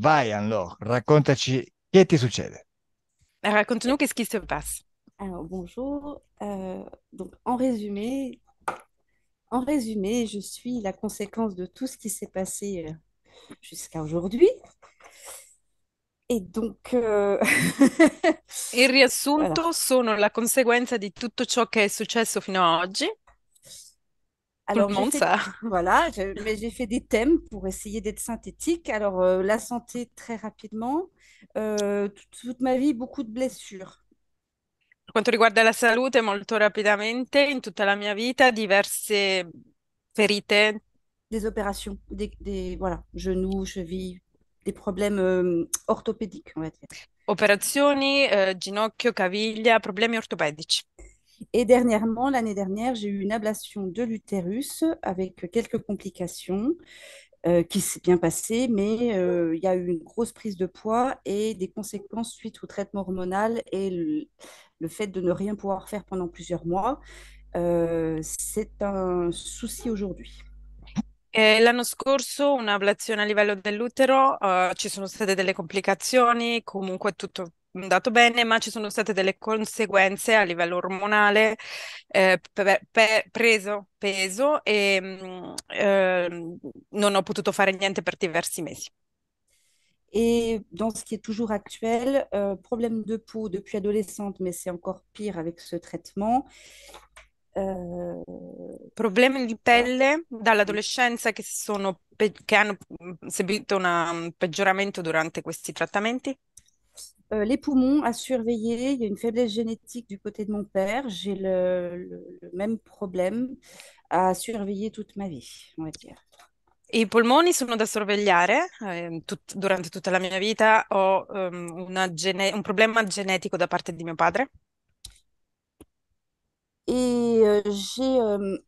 Vai alors, ce qui ti succede. Eh, Raconte-nous ce qui se passe. Alors bonjour. Euh, donc en résumé, en résumé, je suis la conséquence de tout ce qui s'est passé euh, jusqu'à aujourd'hui. Et donc, euh... résumé, riassunto, voilà. sono la conséquence de tout ce qui è successo fino aujourd'hui. Alors, ça. Voilà, mais j'ai fait des thèmes pour essayer d'être synthétique. Alors, euh, la santé, très rapidement. Euh, toute ma vie, beaucoup de blessures. Per quanto riguarda la salute, molto rapidamente, in tutta la mia vita, diverse ferite. Des opérations, des, des voilà, genoux, chevilles, des problèmes euh, orthopédiques, on va dire. Operazioni, eh, ginocchio, caviglia, problemi ortopedici. Et dernièrement, l'année dernière, j'ai eu une ablation de l'utérus avec quelques complications euh, qui s'est bien passée, mais euh, il y a eu une grosse prise de poids et des conséquences suite au traitement hormonal et le, fait de ne rien pouvoir faire pendant plusieurs mois. Euh, c'est un souci aujourd'hui. L'année eh, l'anno scorso un'ablazione a livello dell'utero, uh, ci sono state delle complicazioni, comunque tutto andato bene, ma ci sono state delle conseguenze a livello ormonale, eh, pe- pe- preso peso e eh, non ho potuto fare niente per diversi mesi. Et dans ce qui est toujours actuel, euh, problème de peau depuis adolescente, mais c'est encore pire avec ce traitement. Euh... Problemi di pelle dall'adolescenza che, sono pe- che hanno mm, subito un mm, peggioramento durante questi trattamenti? Euh, les poumons à surveiller. Il y a une faiblesse génétique du côté de mon père. J'ai le, même problème à surveiller toute ma vie, on va dire. I polmoni sono da sorvegliare, eh, la mia vita ho ehm, un problème génétique da parte di mio padre. Et euh, j'ai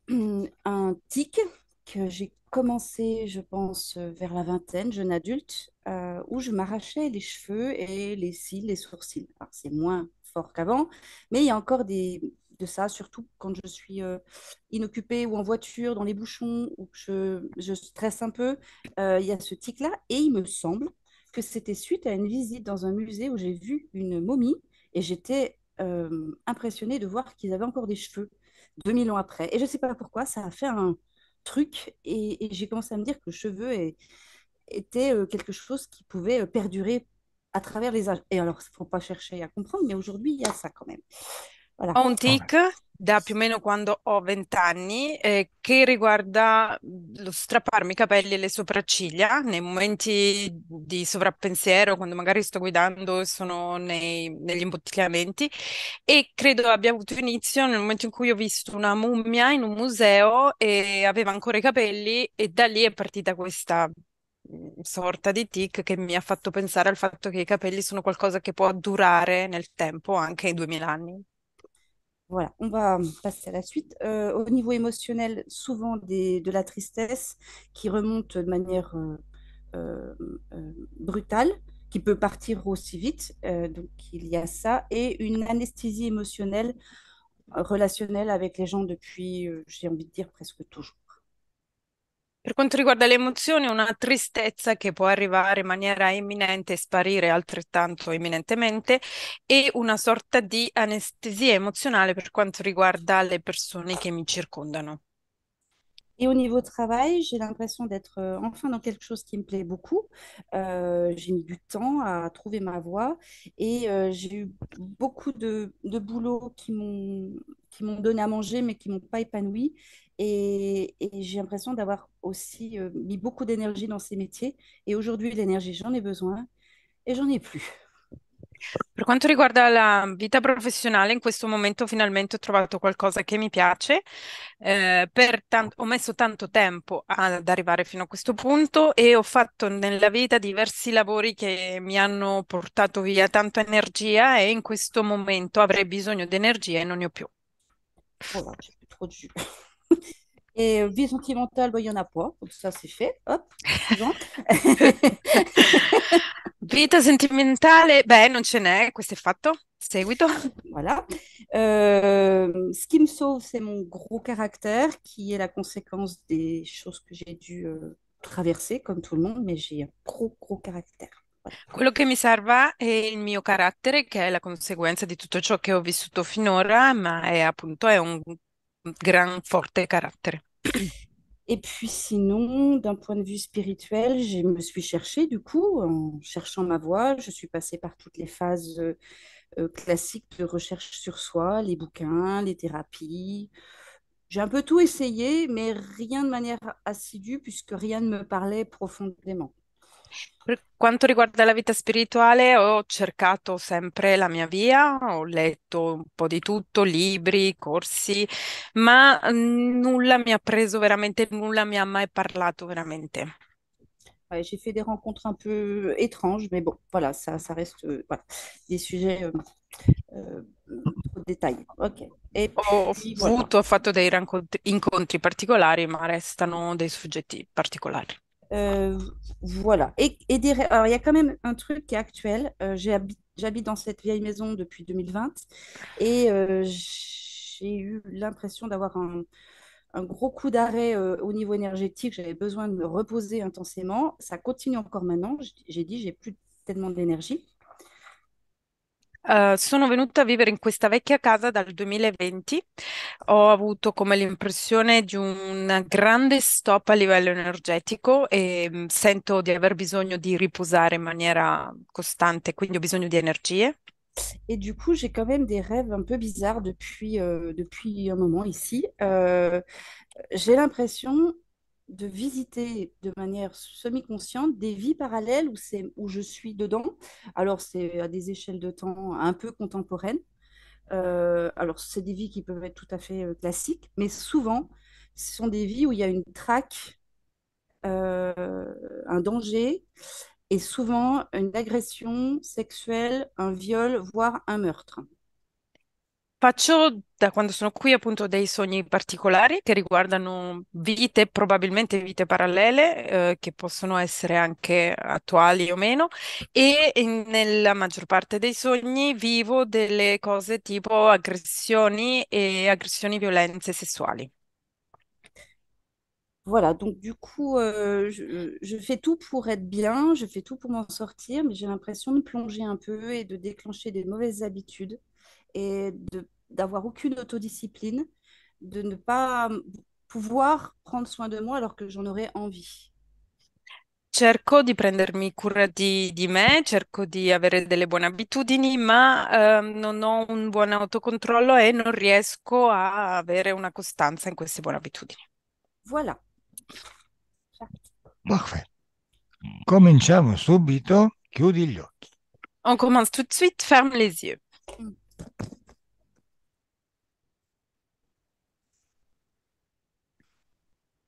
ehm, un tic que j'ai commencé, je pense, euh, vers la vingtaine, jeune adulte, euh, où je m'arrachais les cheveux et les cils, les sourcils. c'est moins fort qu'avant, mais il y a encore des, de ça, surtout quand je suis euh, inoccupée ou en voiture, dans les bouchons, ou que je, je stresse un peu. il y a ce tic-là, et il me semble que c'était suite à une visite dans un musée où j'ai vu une momie, et j'étais impressionnée de voir qu'ils avaient encore des cheveux 2000 ans après. Et je ne sais pas pourquoi, ça a fait un truc. Et, j'ai commencé à me dire que le cheveu était euh, quelque chose qui pouvait euh, perdurer à travers les âges. Et alors, il ne faut pas chercher à comprendre, mais aujourd'hui, il y a ça quand même. Antique da più o meno quando ho 20 anni, eh, che riguarda mhmm, lo strapparmi i capelli e le sopracciglia nei momenti di sovrappensiero, quando magari sto guidando e sono nei, negli imbottigliamenti. E credo abbia avuto inizio nel momento in cui ho visto una mummia in un museo e aveva ancora i capelli, e da lì è partita questa mhmm, sorta di tic che mi ha fatto pensare al fatto che i capelli sono qualcosa che può durare nel tempo, anche i 2000 anni. Voilà, on va euh, passer à la suite. Euh, au niveau émotionnel, souvent de la tristesse qui remonte de manière euh, brutale, qui peut partir aussi vite. donc il y a ça et une anesthésie émotionnelle relationnelle avec les gens depuis, j'ai envie de dire presque toujours. Per quanto riguarda le emozioni, una tristezza che può arrivare in maniera imminente e sparire altrettanto imminentemente e una sorta di anestesia emozionale per quanto riguarda le persone che mi circondano. Et au niveau travail, j'ai l'impression d'être euh, enfin dans quelque chose qui me plaît beaucoup. Euh, j'ai mis du temps à trouver ma voie et euh, j'ai eu beaucoup de, de boulots qui m'ont donné à manger mais qui ne m'ont pas épanoui. Et, et j'ai l'impression d'avoir aussi euh, mis beaucoup d'énergie dans ces métiers. Et aujourd'hui, l'énergie, j'en ai besoin et j'en ai plus. Per quanto riguarda la vita professionale, in questo momento finalmente ho trovato qualcosa che mi piace. Eh, ho messo tanto tempo ad arrivare fino a questo punto e ho fatto nella vita diversi lavori che mi hanno portato via tanta energia e in questo momento avrei bisogno di energia e non ne ho più. Oh c'è là, Et vie sentimentale, bah, il y n'y en a pas. ça, c'est fait. Hop, Vita sentimentale, eh ben non ce n'est questo è fatto. Seguito. Voilà. Euh, ce qui me sauve, c'est mon gros caractère, qui est la conséquence des choses que j'ai dû euh, traverser, comme tout le monde, mais j'ai un gros, gros caractère. Voilà. Quello che mi serve è il mio carattere, che è la conseguenza di tutto ciò che ho vissuto finora, ma è appunto è un grand, fort caractère. Et puis sinon, d'un point de vue spirituel, je me suis cherchée du coup, en cherchant ma voie. Je suis passée par toutes les phases euh, classiques de recherche sur soi, les bouquins, les thérapies. J'ai un peu tout essayé, mais rien de manière assidue, puisque rien ne me parlait profondément. Per quanto riguarda la vita spirituale, ho cercato sempre la mia via, ho letto un po' di tutto, libri, corsi, ma mm, nulla mi ha preso veramente, nulla mi ha mai parlato veramente. Ouais, j'ai fait des rencontres un peu étranges, mais bon, voilà, ça, ça reste euh, voilà, des sujets euh, euh, détaillés. Ok. E poi, ho voilà. avuto, ho fatto dei incontri particolari, ma restano dei soggetti particolari. Euh, voilà. Et, il y a quand même un truc qui est actuel. Euh, j'habite dans cette vieille maison depuis 2020 et euh, j'ai eu l'impression d'avoir un, un, gros coup d'arrêt au niveau énergétique. J'avais besoin de me reposer intensément. Ça continue encore maintenant. J'ai dit, j'ai plus tellement d'énergie. Eh, sono venuta a vivere in questa vecchia casa dal 2020. Ho avuto come l'impressione di un grande stop a livello energetico e mm, sento di aver bisogno di riposare in maniera costante, quindi ho bisogno di energie. Et du coup, j'ai quand même des rêves un peu bizarres depuis, euh, depuis un moment ici. Euh, j'ai l'impression de visiter de manière semi-consciente des vies parallèles où, où je suis dedans. Alors, c'est à des échelles de temps un peu contemporaines. Euh, alors, c'est des vies qui peuvent être tout à fait euh, classiques, mais souvent, ce sont des vies où il y a une traque, euh, un danger, et souvent une agression sexuelle, un viol, voire un meurtre. Faccio da quando sono qui appunto dei sogni particolari che riguardano vite, probabilmente vite parallele, eh, che possono essere anche attuali o meno, e nella maggior parte dei sogni vivo delle cose tipo aggressioni e aggressioni violenze sessuali. Voilà, donc du coup, euh, je, je, fais tout pour être bien, je fais tout pour m'en sortir, mais j'ai l'impression de plonger un peu et de déclencher des mauvaises habitudes. et d'avoir aucune autodiscipline, de ne pas pouvoir prendre soin de moi alors que j'en aurais envie. Cerco di prendermi cura di, di, me, cerco di avere delle buone abitudini, ma eh, non ho un buon autocontrollo e non riesco a avere una costanza in queste buone abitudini. Voilà. Parfait. Cominciamo subito, chiudi gli occhi. On commence tout de suite, ferme les yeux. Mm.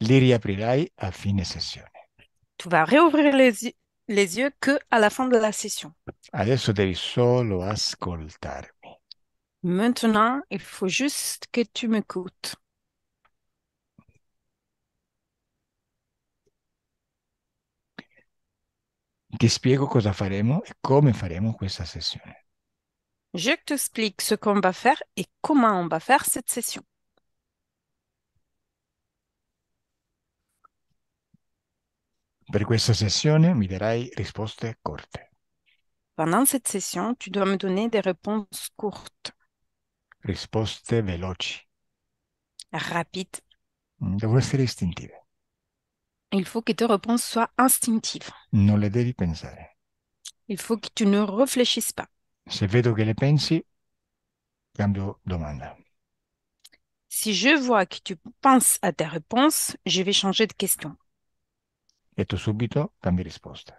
Li riaprirai a fine sessione. Tu vas riaprire les, les yeux que alla fin della sessione. Adesso devi solo ascoltarmi. Maintenant, il faut juste que tu m'écoutes. Ti spiego cosa faremo e come faremo questa sessione. Je t'explique ce qu'on va faire et comment on va faire cette session. Pendant cette session, tu dois me donner des réponses courtes. Risposte veloci. Rapide. Mm, Il faut que tes réponses soient instinctives. Non Il faut que tu ne réfléchisses pas. Si je vois que tu penses à ta réponse, je vais changer de question. Et tu subito cambi risposta.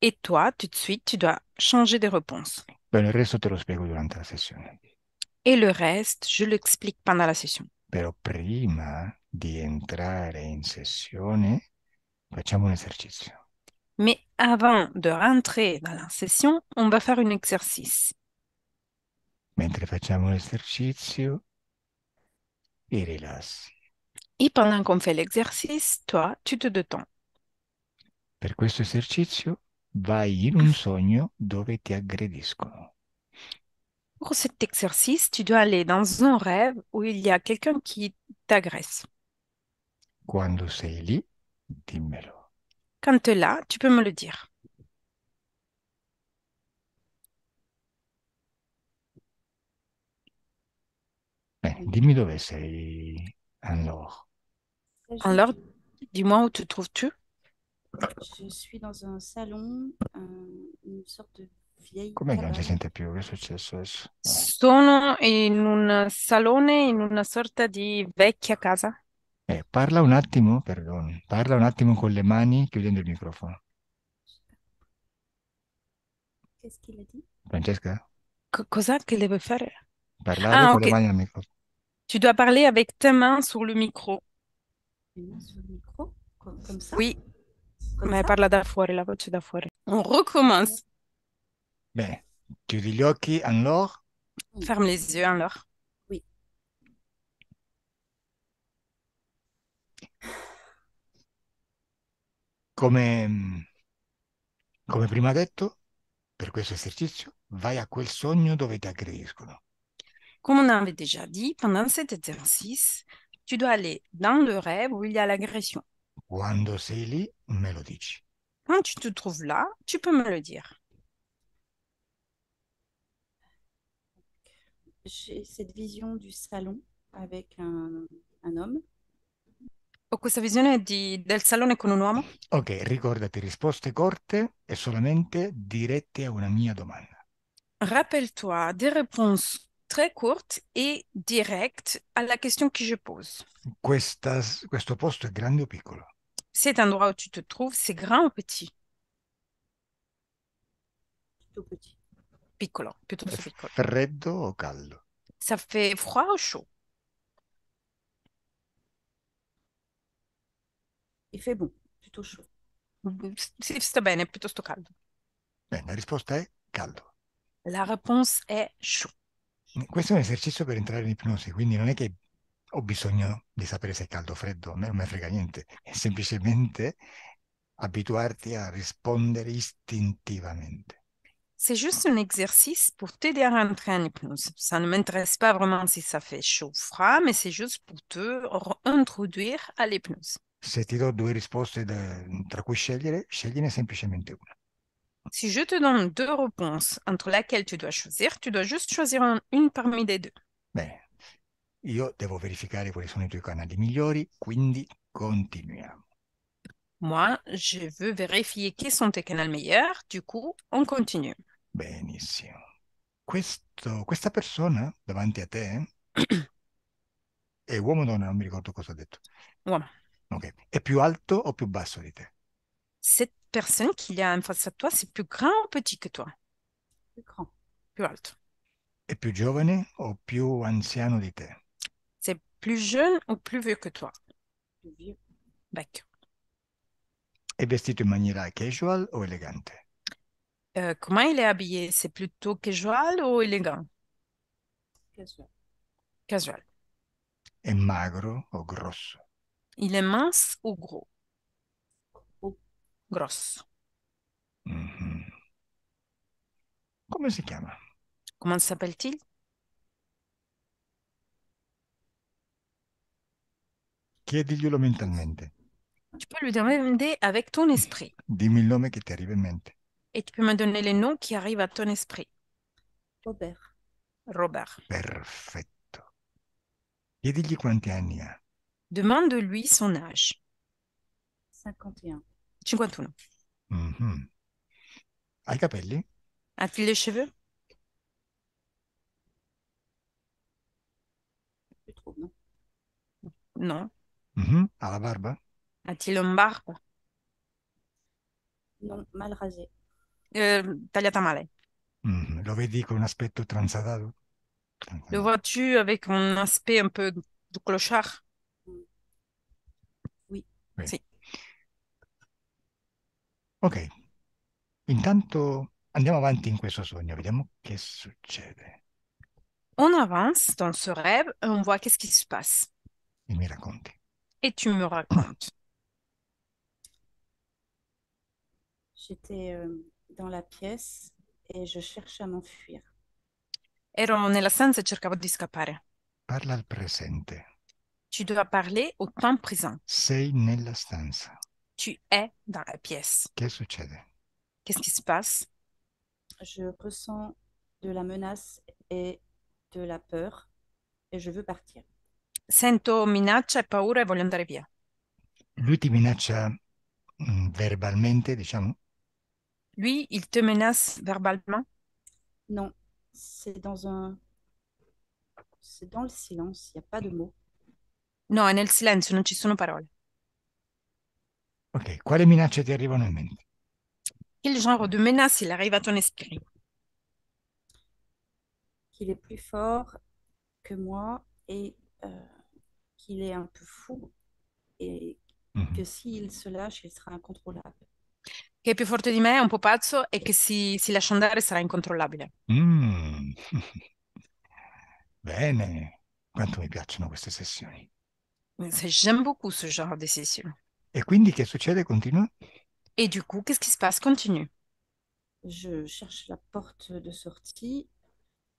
Et toi, tout de suite, tu dois changer de réponse. Bene, resto te lo spiego durante la sessione. Et le reste, je l'explique pendant la session. Però prima di entrare in sessione, facciamo un esercizio. Mais avant de rentrer dans la session, on va faire un exercice. Mentre facciamo l'esercizio, et rilassi. Et pendant qu'on fait l'exercice, toi, tu te détends. Per questo esercizio, vai in un sogno dove ti aggrediscono. Pour cet exercice, tu dois aller dans un rêve où il y a quelqu'un qui t'agresse. Quando sei lì, dimmelo. Quand tu es là, tu peux me le dire. Eh, dis dimmi dove sei, alors. Alors, dis-moi où te trouves-tu? Je suis dans un salon, un- euh, une sorte de vieille maison. che ne si cabane. sente quest Che è successo eh. Sono in un salone, in una sorta di vecchia casa. Eh, parla un attimo, perdone, parla un attimo con le mani chiudendo il microfono. Qu'est-ce qu'il dit? Francesca? Cosa che deve fare? Parlare ah, con le mani al microfono. Tu dois parler avec tes mains sur le micro. Sur le micro? Comme, ça? Oui, comme ma ça? parla da fuori, la voce da fuori. On recommence. Tu dis gli occhi, alors? Mm. Ferme les yeux, alors. prima detto, Comme on avait déjà dit, pendant cet exercice, tu dois aller dans le rêve où il y a l'agression. Quand tu te trouves là, tu peux me le dire. J'ai cette vision du salon avec un, un homme Ho questa visione di, del salone con un uomo. Ok, ricordati risposte corte e solamente dirette a una mia domanda. Rappelle-toi des réponses très courtes et directes à la question que je pose. Questa- questo posto è grande o piccolo? Cet endroit où tu te trouves, c'est grand ou petit Tout petit. Piccolo, piuttosto piccolo. freddo o caldo? Ça fait froid ou chaud Il fait bon, plutôt chaud. Sì, sta bene, è piuttosto caldo. Bene, la risposta è caldo. La réponse è chaud. Questo è un esercizio per entrare in ipnosi, quindi non è che ho bisogno di sapere se è caldo o freddo, a me non mi frega niente, è semplicemente abituarti a rispondere istintivamente. C'est juste un exercice pour t'aider à rentrer en hypnose. Ça ne m'intéresse pas vraiment si ça fait chaud ou froid, mais c'est juste pour te introduire à l'hypnose se ti do due risposte da, tra cui scegliere, scegliene semplicemente una. Si je te donne deux réponses entre laquelle tu dois choisir, tu dois juste choisir une parmi les deux. Bene, io devo verificare quali sono i tuoi canali migliori, quindi continuiamo. Moi, je veux vérifier quels sont tes canali meilleurs, du coup, on continue. Benissimo. Questo, questa persona davanti a te è uomo o donna, non mi ricordo cosa ha detto. Uomo. Okay. plus alto ou plus basso di te? Cette personne qui est en face de toi, c'est plus grand ou petit que toi? Plus grand, Plus alto. È più giovane te? C'est plus jeune ou plus vieux que toi? Plus vieux. D'accord. È e vestito in manière casual ou elegante? Euh, comment il est habillé? C'est plutôt casual ou élégant? Casual. Casual. È magro ou grosso? Il est mince ou gros? Ou grosso? Mhm. Comment -hmm. Comment Comment s'appelle-t-il? le mentalement. Tu peux lui demander avec ton esprit. Dis-moi le nom qui t'arrive en mente. Et tu peux me donner le nom qui arrive à ton esprit. Robert. Robert. Perfetto. lui quanti anni a? Demande-lui son âge. 51. 51. Mhm. A-t-il les cheveux Je trouve, non Non. Mm-hmm. la barbe A-t-il une barbe Non, mal rasé. Euh, tagliata male. Mm-hmm. Le vois-tu con un aspetto transadado? Le vois-tu avec un aspect un peu de clochard Bene. Sì. Ok, intanto andiamo avanti in questo sogno, vediamo che succede. On avance dans ce rêve, on voit qu'est-ce qui se passe. E mi racconti. Et tu me racontes. J'étais euh, dans la pièce et je cherche à m'enfuir. Ero nella stanza e cercavo di scappare. Parla al presente. Tu dois parler au temps présent. Tu es dans la pièce. Qu'est-ce qui se passe? Je ressens de la menace et de la peur et je veux partir. Sento minaccia e paura e andare via. Lui mm, Lui, il te menace verbalement? Non, c'est dans un... C'est dans le silence, il n'y a pas de mots. No, è nel silenzio, non ci sono parole. Ok, quale minaccia ti arrivano in mente? Quel genere di menace il arrive a ton esprit? Qu'il est plus fort que moi et euh, qu'il est un peu fou et mhm. che se s'il se lascia il sarà incontrollabile. Che è più forte di me, è un po' pazzo e che si, si lascia andare sarà incontrollabile. Mm. Bene, quanto mi piacciono queste sessioni. J'aime beaucoup ce genre de session. Et du coup, qu'est-ce qui se passe? Continue. Je cherche la porte de sortie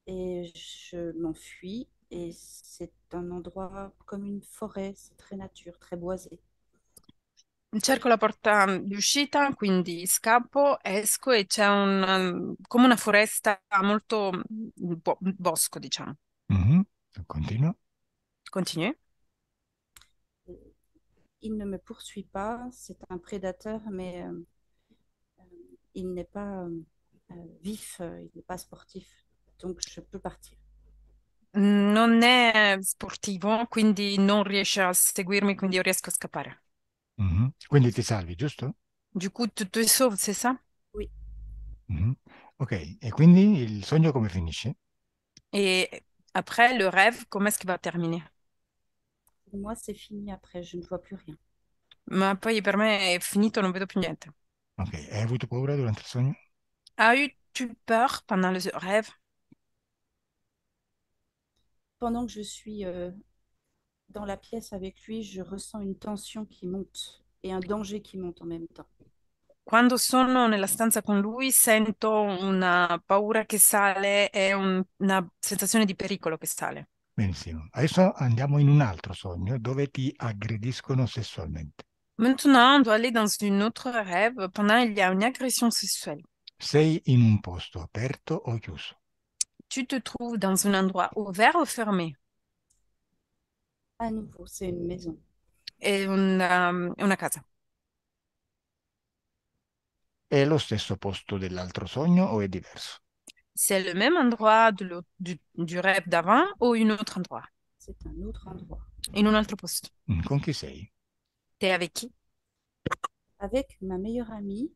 et je m'enfuis. Et c'est un endroit comme une forêt, c'est très nature, très boisé. Cerco la porta di uscita, quindi scappo, esco e c'è un, come una foresta molto bo- bosco, diciamo. mm Continua. Continue il ne me poursuit pas. C'est un prédateur, mais euh, euh, il n'est pas euh, vif, il n'est pas sportif. Donc, je peux partir. Non è eh, sportivo, quindi non riesce a seguirmi, quindi io riesco a scappare. Mm -hmm. Quindi ti salvi, giusto? Du coup, tu te sauves, c'est ça? Oui. Mm -hmm. Ok, e quindi il sogno come finisce? Et eh, après, le rêve, comment est-ce qu'il va terminer? moi, c'est fini après, je ne vois plus rien. Ma poi per me è finito, non vedo più niente. Ok, hai avuto paura durante As-tu peur pendant le rêve? Pendant que je suis euh, dans la pièce avec lui, je ressens une tension qui monte et un danger qui monte en même temps. Quando sono nella stanza con lui sento una paura che sale e un, una sensazione di pericolo che sale un Maintenant, on doit aller dans une autre rêve pendant il y a une agression sexuelle. Sei Tu te trouves dans un endroit ouvert ou fermé? À nouveau, c'est une maison. Et una, una casa. È lo stesso posto dell'altro sogno o è diverso? c'est le même endroit du, du, rêve d'avant ou un autre endroit C'est un autre endroit. Et un autre poste. Con chi sei T'es avec qui Avec ma meilleure amie.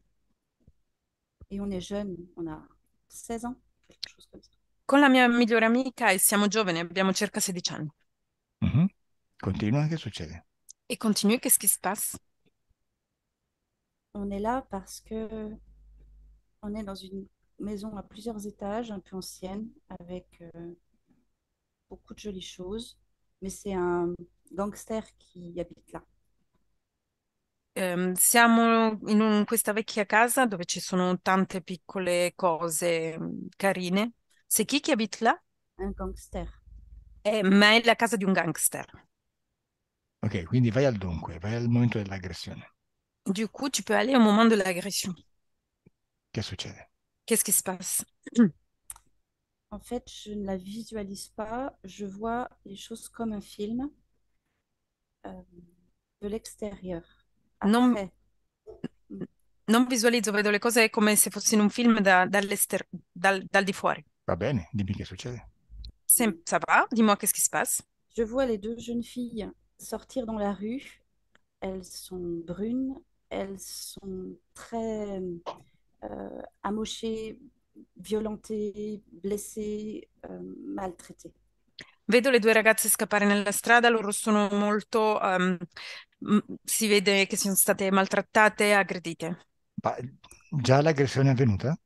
Et on est jeune, on a 16 ans, quelque chose comme ça. Con la mia migliore amica e siamo giovani, abbiamo circa 16 anni. mm Continua, e che succede continue, qu'est-ce qui se passe On est là parce que on est dans une maison à plusieurs étages, un peu ancienne, avec euh, beaucoup de jolies choses. Mais c'est un gangster qui habite là. Ehm, siamo in questa vecchia casa dove ci sono tante piccole cose mm, carine. C'est qui qui habite là? Un gangster. Mais eh, ma la casa di un gangster. Ok, quindi vai al dunque, vai al momento dell'aggressione. Du coup, tu peux aller au moment de l'agression. Che succede? Qu'est-ce qui se passe En fait, je ne la visualise pas. Je vois les choses comme un film euh, de l'extérieur. Non, mais... non, visualizzo, vedo le cose come se c'était un film da, dal, dal di fuori. Va bene, dimmi che succede. Ça va, dis-moi qu'est-ce qui se passe. Je vois les deux jeunes filles sortir dans la rue. Elles sont brunes, elles sont très euh, amochés, violentés, blessés, euh, maltraités. Vedo le due ragazze scappare nella strada, loro sono molto, um, si vede che sono state maltrattate aggredite. Bah, già l'aggressione è avvenuta?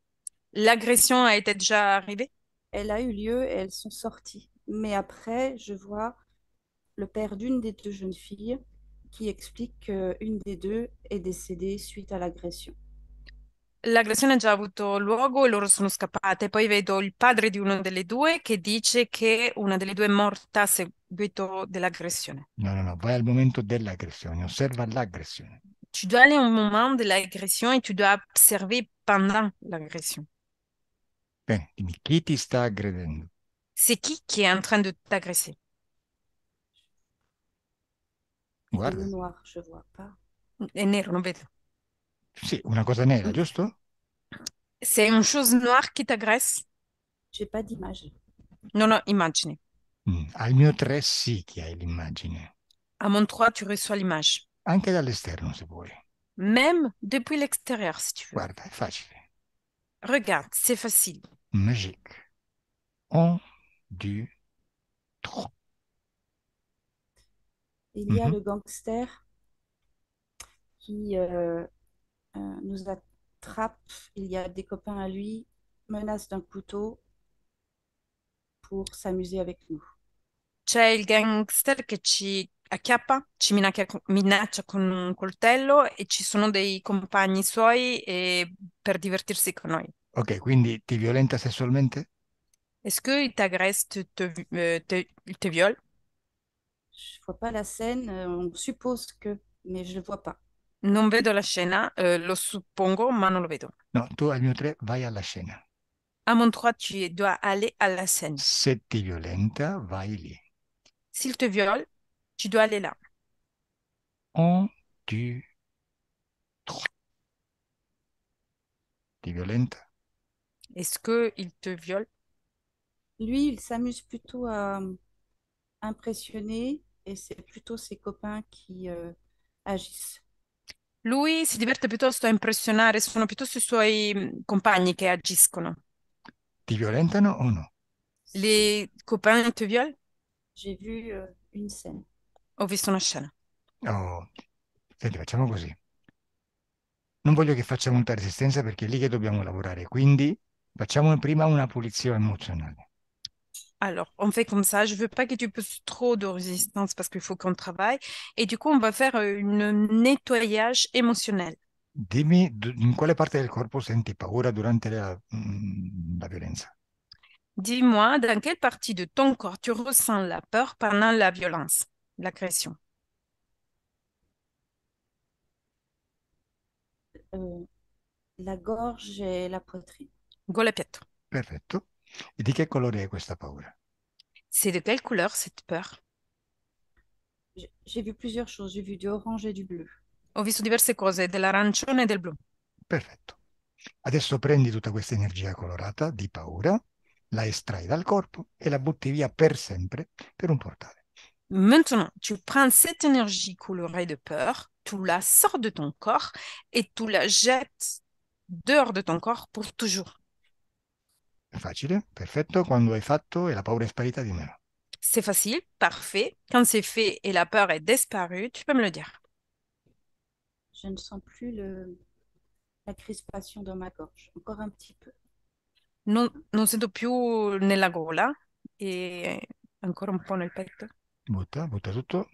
L'agression a été déjà arrivée? Elle a eu lieu et elles sont sorties. Mais après, je vois le père d'une des deux jeunes filles qui explique qu'une des deux est décédée suite à l'agression. L'aggressione ha già avuto luogo e loro sono scappate. Poi vedo il padre di una delle due che dice che una delle due è morta a seguito dell'aggressione. No, no, no, vai al momento dell'aggressione, osserva l'aggressione. Tu dois aller au moment de l'agression et tu dois observer pendant l'agression. Bene, dimmi chi ti sta aggredendo? C'est qui qui est en train de t'agresser? Guarda. noir, je vois pas. È nero, non vedo. Si, une chose nera, mm. giusto? C'est une chose noire qui t'agresse? Je n'ai pas d'image. Non, non, imagine. Mm, Al mio 3 sì tu as l'image. À mon 3, tu reçois l'image. anche dall'esterno se vuoi. Même depuis l'extérieur, si tu veux. Guarda, è facile. Regarde, c'est facile. Magique. On du trop. Il y a mhm. le gangster qui euh, euh, nous attrape. Il y a des copains à lui, menace d'un couteau pour s'amuser avec nous. C'è il gangster che ci acchiappa, ci minaccia, menace con un coltello e ci sono dei compagni suoi e, per divertirsi con noi. Ok, quindi ti violenta sexuellement Est-ce qu'il t'agresse, te, te, euh, te, te viole? Je vois pas la scène, euh, on suppose que, mais je le vois pas. Non vois la je suppose, mais suppongo, ne non vois pas. Non, tu al mio la vai À mon 3, tu dois aller à la scène. Se violente va y lì. S'il te viole, tu dois aller là. On, tu, trois. Ti Est-ce qu'il te viole Lui, il s'amuse plutôt à euh, impressionner et c'est plutôt ses copains qui euh, agissent. Lui si diverte piuttosto a impressionare, sono piuttosto i suoi mhmm, compagni che agiscono. Ti violentano o no? Les copains te violent? J'ai vu euh, une scène. Ho visto una scena. Oh, senti, facciamo così. Non voglio che facciamo molta resistenza perché è lì che dobbiamo lavorare, quindi facciamo prima una pulizia emozionale. alors, on fait comme ça. Je veux pas que tu poses trop de résistance parce qu'il faut qu'on travaille. Et du coup, on va faire euh, un nettoyage émotionnel. Dis-moi, dans quelle partie de ton corps tu ressens la peur pendant la violence, l'agression euh, La gorge et la poitrine. Golapietto. Perfecto. Et de che colore è questa paura? C'est de quelle couleur cette peur J'ai vu plusieurs choses, j'ai vu du orange et du bleu. Ho visto diverse cose, dell'arancione e del blu. Perfetto. Adesso prendi tutta questa energia colorata di paura, la estrai dal corpo e la butti via per sempre per un portale. Maintenant, tu prends cette énergie colorée de peur, tu la sors de ton corps et tu la jettes dehors de ton corps pour toujours facile, C'est facile, parfait. Quand c'est fait et la peur est disparue, tu peux me le dire. Je ne sens plus le... la crispation dans ma gorge, encore un petit peu. Non, non sento più nella gola et Encore un peu nel petto. Butta, tutto.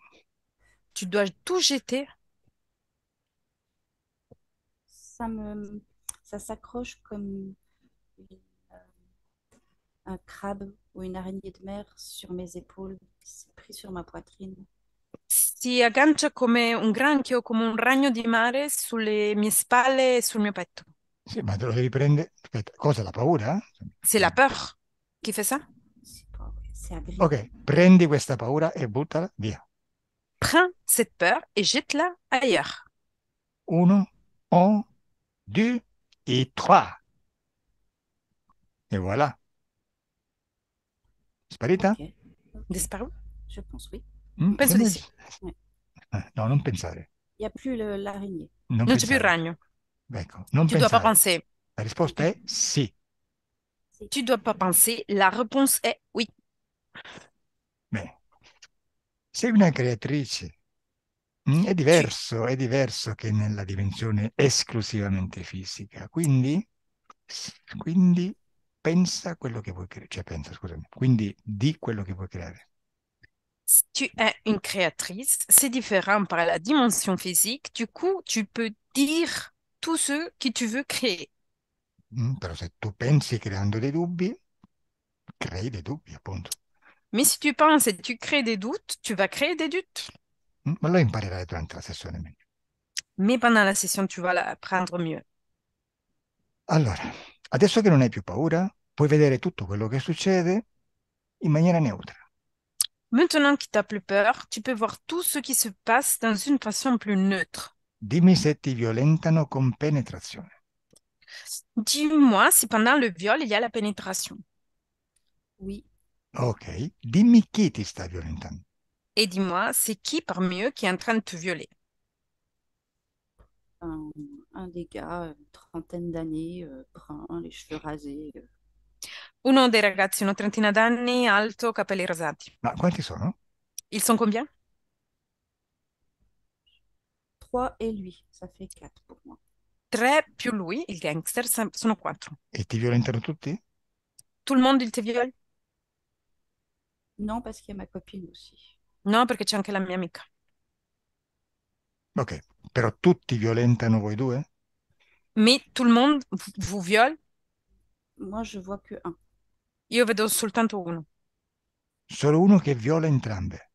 Tu dois tout jeter. Ça me, ça s'accroche comme un crabe ou une araignée de mer sur mes épaules, pris sur ma poitrine. Si aggancia come un granchio, come un ragno di mare sulle mie spalle e sul mio petto. Sì, ma te lo devi prendere. Aspetta, cosa la paura? C'est la peur. Chi fait ça? Ok, prendi questa paura e buttala via. Prends cette peur et jette-la ailleurs. Uno, un, deux et trois. Et voilà. Sparita? Okay. Disparu? Je pense, oui. Mm, Penso di sì. No, non pensare. Il n'y a plus l'araignée. Non, Non c'è più il ragno. Ecco, non Tu dois pas pensare. penser. La risposta è sì. Tu dois pas penser. La réponse est oui. Bene. Sei una creatrice. Mm, è diverso, è diverso che nella dimensione esclusivamente fisica. Quindi, quindi pensa quello che vuoi creare, cioè pensa, scusami, quindi di quello che vuoi creare. Si tu es une créatrice, c'est différent par la dimension physique. Du coup, tu peux dire tout ce que tu veux créer. Mm, però se tu pensi creando dei dubbi, crei dei dubbi, appunto. Mais si tu penses et tu crées des doutes, tu vas créer des doutes. Mm, lo imparerai durante la sessione meglio. Mais pendant la session, tu vas l'apprendre mieux. Allora, Adesso che non hai più paura, puoi vedere tutto quello che succede in maniera neutra. Maintenant qu'il t'as plus peur, tu peux voir tout ce qui se passe dans une façon plus neutre. Dimmi se ti violentano con penetrazione. Dis-moi si pendant le viol il y a la pénétration. Oui. Ok, dimmi chi ti sta violentando. Et dis-moi, c'est qui parmi eux qui est en train de te violer? Un, euh, un des gars. Euh, trentaine d'anni, euh, brun, les cheveux rasés. Euh. Uno dei ragazzi, una trentina d'anni, alto, capelli rosati. Ma quanti sono? Ils sont combien? 3 et lui, ça fait quatre pour moi. Tre più lui, il gangster, sono quattro. E ti violentano tutti? Tout le monde il te viole? Non, parce qu'il y a ma copine aussi. No, perché c'è anche la mia amica. Ok, però tutti violentano voi due? Mais tout le monde vous viole Moi, je vois que un. Io vedo soltanto uno. Solo uno che viola entrambe.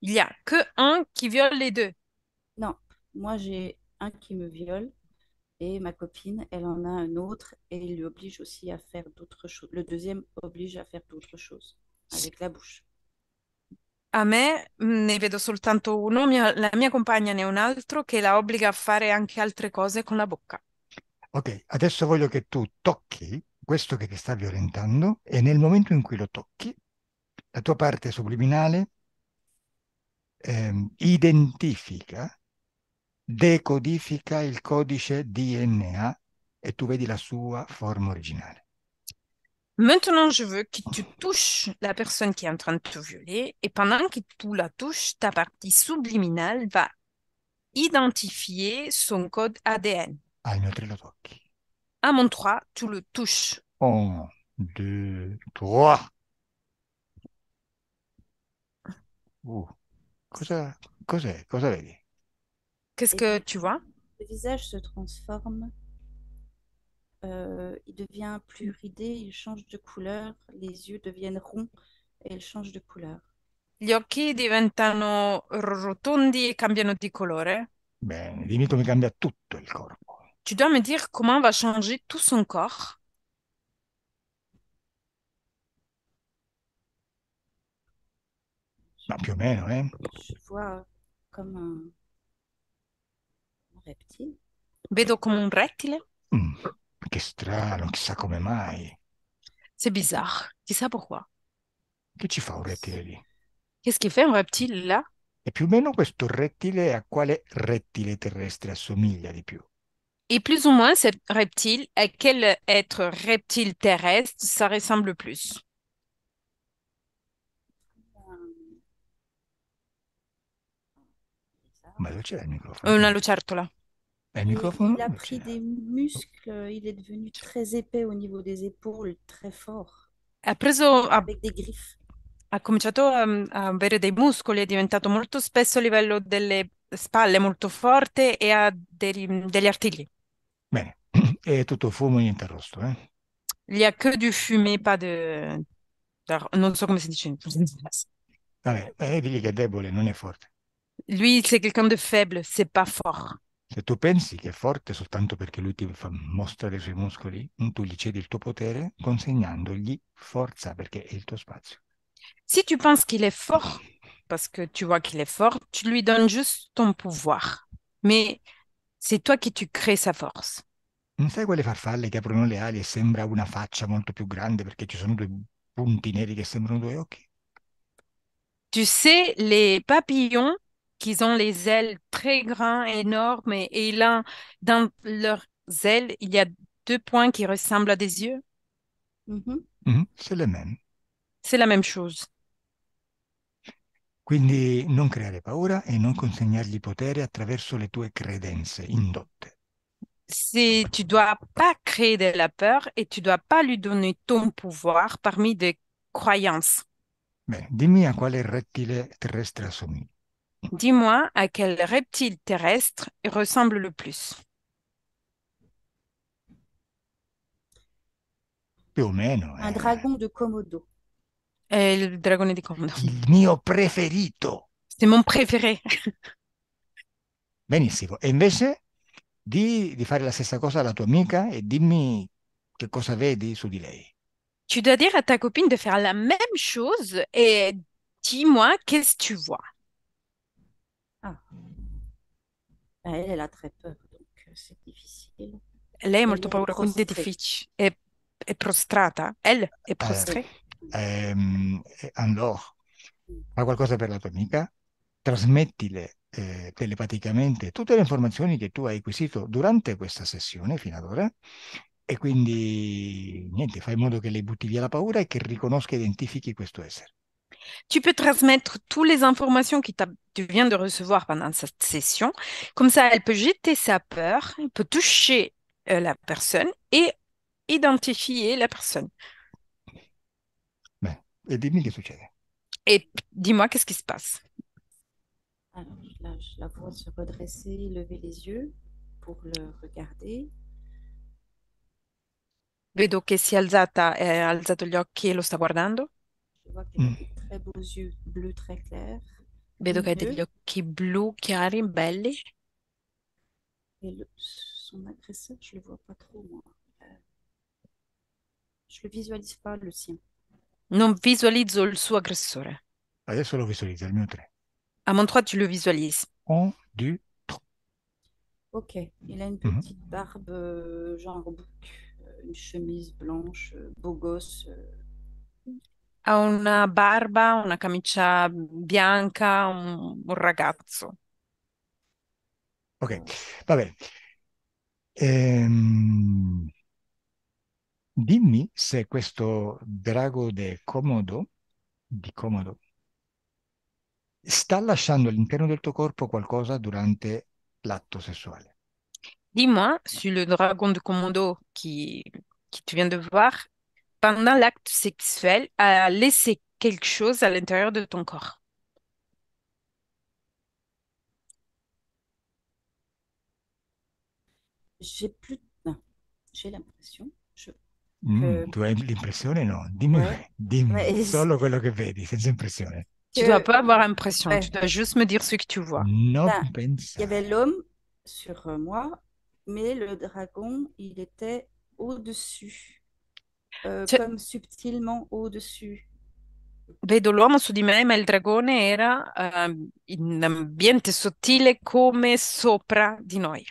Il y a que un qui viole les deux. Non, moi j'ai un qui me viole et ma copine, elle en a un autre et il lui oblige aussi à faire d'autres choses. Le deuxième oblige à faire d'autres choses avec la bouche. A me ne vedo soltanto uno, la mia compagna ne un altro che la obbliga a fare anche altre cose con la bocca. ok, adesso voglio che tu tocchi questo che ti sta violentando e nel momento in cui lo tocchi, la tua parte subliminale ehm, identifica, decodifica il codice DNA e tu vedi la sua forma originale. Maintenant, je veux que tu touches la personne qui est en train de te violer et pendant que tu la touches, ta partie subliminale va identifier son code ADN. Alinotrilotoki. Un mon 3, tu le touches. 1, 2, 3. quest cosa, que tu vois Qu'est-ce que tu vois Le visage se transforme. Euh, il devient plus ridé, il change de couleur, les yeux deviennent ronds et ils changent de couleur. Gli occhi diventano rotondi e cambiano di colore. Bene, dimmi come cambia tutto il corpo. Tu dois me dire comment va changer tout son corps. Plus moins, hein. Je vois comme un, un reptile. Vedo comme un reptile. Mm. Che strano, chissà come mai. C'est bizarre, chissà pourquoi. Que ci fa un reptile? Qu'est-ce qu'il fait un reptile là? Et plus ou meno questo à a quale reptile terrestre assomiglia le plus. Et plus ou moins, ce reptile, à quel être reptile terrestre ça ressemble plus bah, Ma euh, il lucertola. il a pris des muscles, euh, il est devenu très épais au niveau des épaules, très fort. Ha preso, avec des griffes. Ha cominciato a, um, a avere dei muscoli, è diventato molto spesso a livello delle spalle molto forte e ha degli, degli Bene, è tutto fumo, e niente arrosto. Eh? Il n'y a que du fumé, pas de... Non so come si dice. Vabbè, eh, digli che è debole, non è forte. Lui, c'è quelqu'un de faible, c'est pas fort. Se tu pensi che è forte soltanto perché lui ti fa mostrare i suoi muscoli, tu gli cedi il tuo potere consegnandogli forza perché è il tuo spazio. Se tu pensi qu'il est fort, perché tu vois qu'il est fort, tu lui donnes juste ton pouvoir. Mais C'est toi qui tu crées sa forza. Sai quelle farfalle che aprono le ali e sembra una faccia molto più grande perché ci sono due punti neri che sembrano due occhi? Tu sais, les papillons, qui ont les ailes très grandes, énormes, et là, dans leurs ailes, il y a deux points qui ressemblent à des yeux. Mm -hmm. mm -hmm. C'est le même. C'est la même chose. Quindi non creare paura et non consegnargli potere attraverso le tue credenze indotte. Si tu dois pas créer de la peur et tu dois pas lui donner ton pouvoir parmi des croyances. Bene, dimmi a quale rettile terrestre assomigli. Dis-moi à quel reptile terrestre ressemble le plus. Più o Un dragon eh. de Komodo. È il dragone di Komodo. Il mio preferito. C'est mon préféré. Benissimo. E invece di, di, fare la stessa cosa alla tua amica e dimmi che cosa vedi su di lei. Tu dois dire à ta copine de faire la même chose et dis-moi qu'est-ce que tu vois. Ah. Elle, elle a très peur, donc euh, c'est difficile. Lei ha molto paura, quindi è difficile. È, è prostrata? Elle è ah, prostrata? ehm, andò, fa qualcosa per la tua amica, trasmettile eh, telepaticamente tutte le informazioni che tu hai acquisito durante questa sessione fino ad ora e quindi niente, fai in modo che le butti via la paura e che riconosca e identifichi questo essere. Tu peux transmettre toutes les informations que tu viens de recevoir pendant cette session. Comme ça, elle peut jeter sa peur, elle peut toucher euh, la personne et identifier la personne. Eh, Et dis-moi qu'est-ce qui se passe. Alors, je la, je la vois se redresser, lever les yeux pour le regarder. Vedo che si è alzata e eh, ha alzato gli occhi e lo sta guardando. Je vois qu'elle a mm. des très beaux yeux bleus très clairs. Vedo che ha degli occhi blu chiari, belli. Et son agresseur, je le vois pas trop, moi. Euh, je le visualise pas, le sien. Non visualizzo il suo aggressore. Adesso lo visualizzo, il mio 3. A mon 3, tu le visualises. On du 3. Ok, il a une mhm. petite mm -hmm. barbe, euh, genre bouc, euh, une chemise blanche, euh, beau gosse. Ha una barba, una camicia bianca, un, un ragazzo. Ok, va bene. Ehm... Dimmi se questo drago de Comodo, di Comodo sta lasciando all'intérieur del tuo corpo qualcosa durante l'atto sessuale. Dis-moi sur le dragon de comodo qui, qui tu viens de voir, pendant l'acte sexuel, a laissé quelque chose à l'intérieur de ton corps. J'ai plus. J'ai l'impression Mm, tu hai l'impressione? Dis-moi, dis-moi, ouais. solo quello tu vedi, sans impression. Tu ne dois pas avoir l'impression, eh. tu dois juste me dire ce que tu vois. Non, Il y avait l'homme sur euh, moi, mais le dragon, il était au-dessus, euh, comme subtilement au-dessus. Vedo l'uomo su di me, ma il dragone era uh, in ambiente sottile come sopra di noi.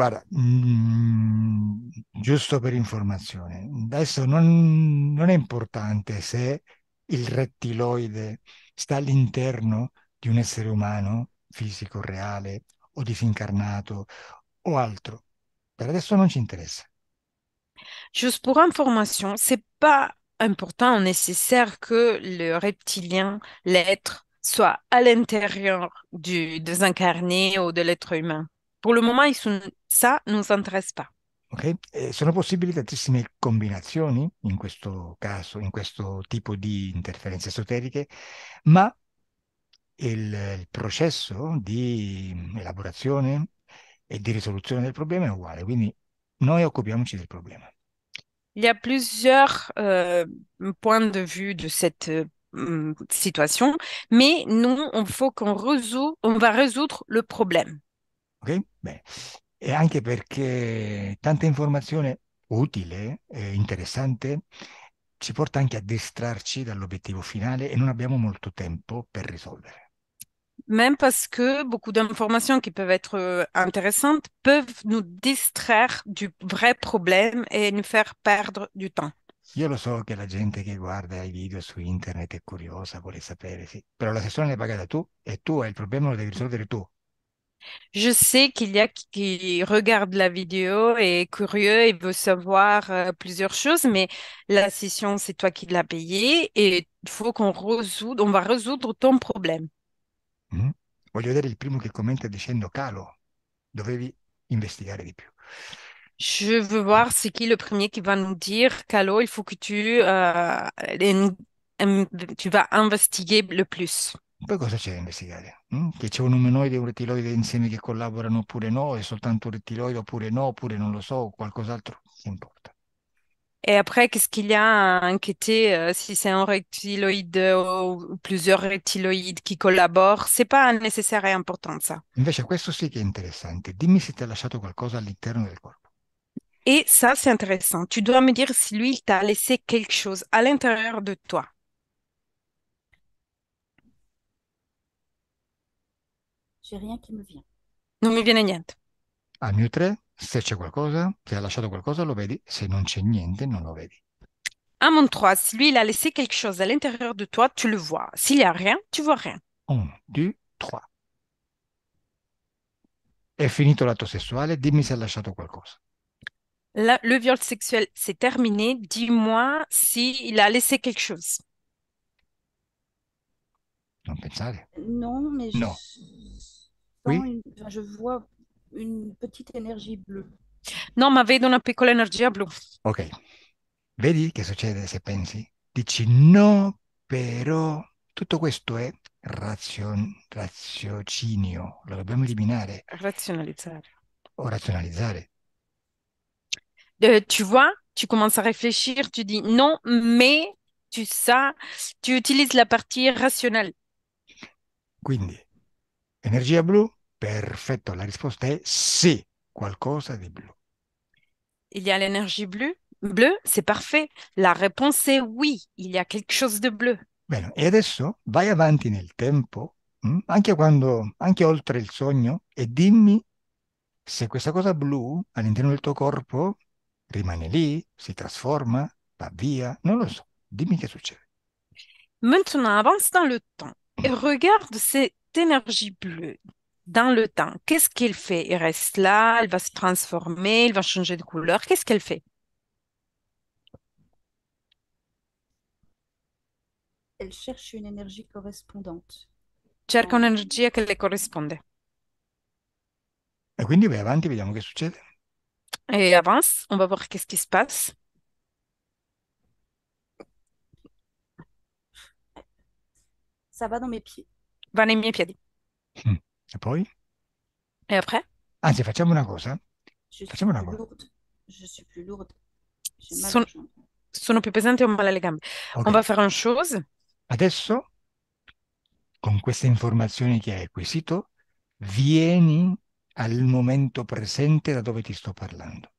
Guarda, mm, giusto per informazione, adesso non, non, è importante se il rettiloide sta all'interno di un essere umano fisico, reale o disincarnato o altro. Per adesso non ci interessa. Juste pour information, c'est pas important o necessario che il reptilien, l'être, sia all'interno del du o ou umano. Pour le moment, ils sont... ça ne nous intéresse pas. Okay. Eh, sono possibili tantissime combinazioni in questo caso, in questo tipo di interferenze esoteriche, ma il, il processo di elaborazione e di risoluzione del problema è uguale, quindi noi occupiamoci del problema. Il y a plusieurs euh, points de vue de cette euh, situation, mais nous, il faut qu'on résout, on va résoudre le problème. Okay? Bene. E anche perché tanta informazione utile, eh, interessante, ci porta anche a distrarci dall'obiettivo finale e non abbiamo molto tempo per risolvere. Même parce que beaucoup d'informations qui peuvent être euh, intéressantes peuvent nous distraire du vrai problème et nous faire perdre du temps. Io lo so che la gente che guarda i video su internet è curiosa, vuole sapere, sì, però la sessione l'hai pagata tu e tu hai il problema, lo devi risolvere tu. Je sais qu'il y a qui regarde la vidéo et est curieux et veut savoir euh, plusieurs choses, mais la session, c'est toi qui l'as payée et il faut qu'on résoudre, on va résoudre ton problème. Je veux voir c'est qui le premier qui va nous dire calo, il faut que tu, euh, tu vas investiguer le plus. Poi cosa c'è da investigare? Mm? Che c'è un umanoide e un rettiloide insieme che collaborano oppure no, è soltanto un rettiloide oppure no, oppure non lo so, qualcos'altro, che importa. Et après, qu'est-ce qu'il y a à inquiéter euh, si c'est un reptiloïde ou plusieurs reptiloïdes qui collaborent? C'est pas nécessaire et important, ça. Invece, questo sì che è interessante. Dimmi se ti ha lasciato qualcosa all'interno del corpo. Et ça, c'est intéressant. Tu dois me dire si lui, il t'a laissé quelque chose à l'intérieur de toi. J'ai rien qui me vient. Non mi viene niente. Al mio 3, se c'è qualcosa, se ha lasciato qualcosa lo vedi, se non c'è niente non lo vedi. À ah, mon 3, si lui il a laissé quelque chose à l'intérieur de toi, tu le vois. S'il n'y a rien, tu vois rien. 1, 2, 3. Est finito l'atto sexuel, sessuale, dimmi se ha lasciato qualcosa. La, le viol sexuel, s'est terminé. Dis-moi s'il a laissé quelque chose. Non pensare. Non, mais je... Non oui. je vois une petite énergie non Non, ma vedo una piccola energia blu. Ok. Vedi che succede se pensi? Dici no, però tutto questo è razion- raziocinio, lo dobbiamo eliminare. Razionalizzare. O razionalizzare. Euh, tu vois, tu commences à réfléchir, tu dis non, mais tu sais tu utilises la partie rationnelle. Quindi, energia bleue Perfetto, la risposta è sì, qualcosa di blu. Il y a l'énergie bleue, bleu, c'est parfait. La réponse è oui, il y a quelque chose de bleu. Bene, e adesso vai avanti nel tempo, mm, anche, quando, anche oltre il sogno, e dimmi se questa cosa blu all'interno del tuo corpo rimane lì, si trasforma, va via, non lo so. Dimmi che succede. Maintenant, avance dans le temps et regarde cette énergie bleue dans le temps, qu'est-ce qu'elle fait Elle reste là, elle va se transformer, elle va changer de couleur. Qu'est-ce qu'elle fait Elle cherche une énergie correspondante. Cerca un'energia che le corrisponde. E quindi vai ce vediamo se passe. Et avance, on va voir qu'est-ce qui se passe. Ça va dans mes pieds. Va dans mes pieds. Mm. E Et après? Anzi, facciamo una cosa. Je suis plus Je suis plus lourde. Sono, sono più pesante e male alle gambe. On va faire fare chose. adesso con queste informazioni che hai acquisito, vieni al momento presente da dove ti sto parlando.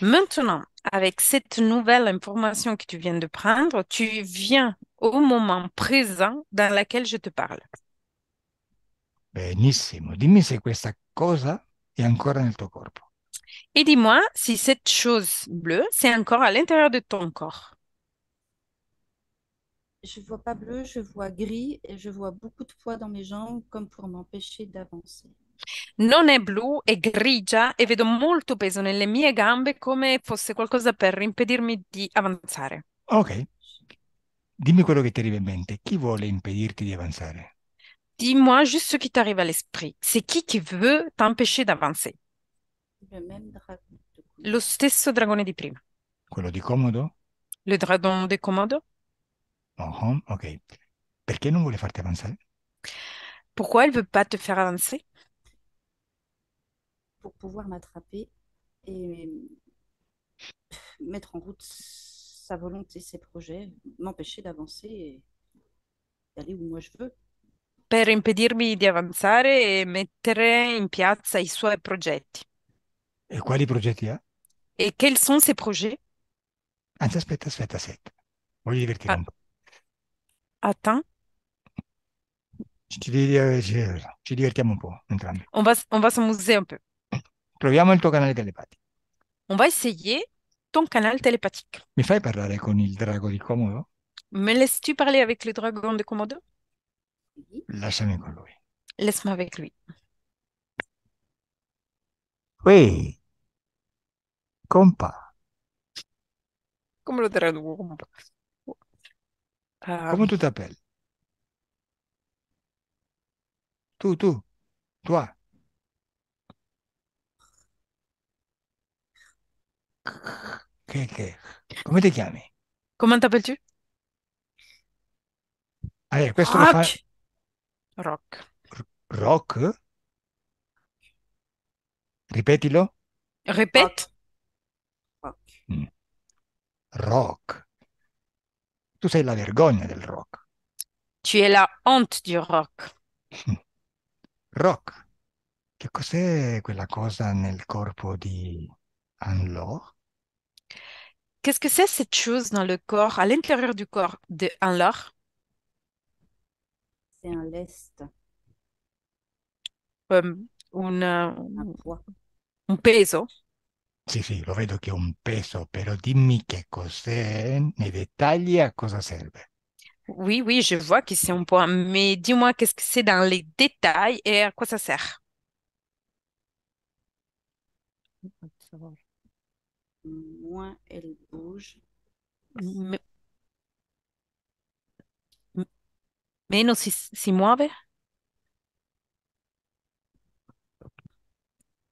Maintenant, avec cette nouvelle information que tu viens de prendre, tu viens au moment présent dans lequel je te parle. Benissimo, dimmi se questa cosa è ancora nel tuo corpo. E dimmi se questa cosa blu è ancora all'interno del tuo corpo. ton corps. Je vois pas bleu, je vois gris et je vois beaucoup de poids dans mes jambes comme pour m'empêcher d'avancer. Non è blu, è grigia e vedo molto peso nelle mie gambe come fosse qualcosa per impedirmi di avanzare. Ok, dimmi quello che ti arriva in mente. Chi vuole impedirti di avanzare? Dis-moi juste ce qui t'arrive à l'esprit. C'est qui qui veut t'empêcher d'avancer? Le même dragon. Lo stesso dragone di prima. Quello di Comodo? Le dragon de Comodo? Uh-huh, ok. Pourquoi elle veut pas te faire avancer? Pour pouvoir m'attraper et mettre en route sa volonté, ses projets, m'empêcher d'avancer et d'aller où moi je veux. per impedirmi di avanzare e mettere in piazza i suoi progetti. E quali progetti ha? E quels sont ses projets? Anzi, ah, aspetta, aspetta, aspetta. Voglio divertire ah. un po'. Attends. Ci, eh, ci, ci, divertiamo un po' entrambi. On va, on va s'amuser un peu. Proviamo il tuo canale telepatico. On va essayer ton canal télépathique. Mi fai parlare con il drago di Comodo? Me laisses-tu parler avec le dragon de Comodo? Lasciami con lui. Laisse-moi avec lui. Oui. Compa. Come lo traduco? Compa? Uh, Comment ah. tu t'appelles? Tu, tu, toi. Che, che? Come ti chiami? Comment t'appelles-tu? Allora, eh, questo lo ah, fa... Rock. Rock? Ripetilo. Ripet. Rock. Mm. rock. Tu sei la vergogna del rock. Tu es la honte du rock. Rock. Che cos'è quella cosa nel corpo di Anlor? Qu'est-ce que c'est cette chose dans le corps, à l'intérieur du corps de Anlor? c'est un lest. un, un peso. Sì, sì, lo vedo che è un peso, però dimmi che cos'è nei dettagli a cosa serve. Oui, oui, je vois que c'est un poids, mais dis-moi qu'est-ce que c'est dans les détails et à quoi ça sert. Moins elle bouge, meno si, si muove?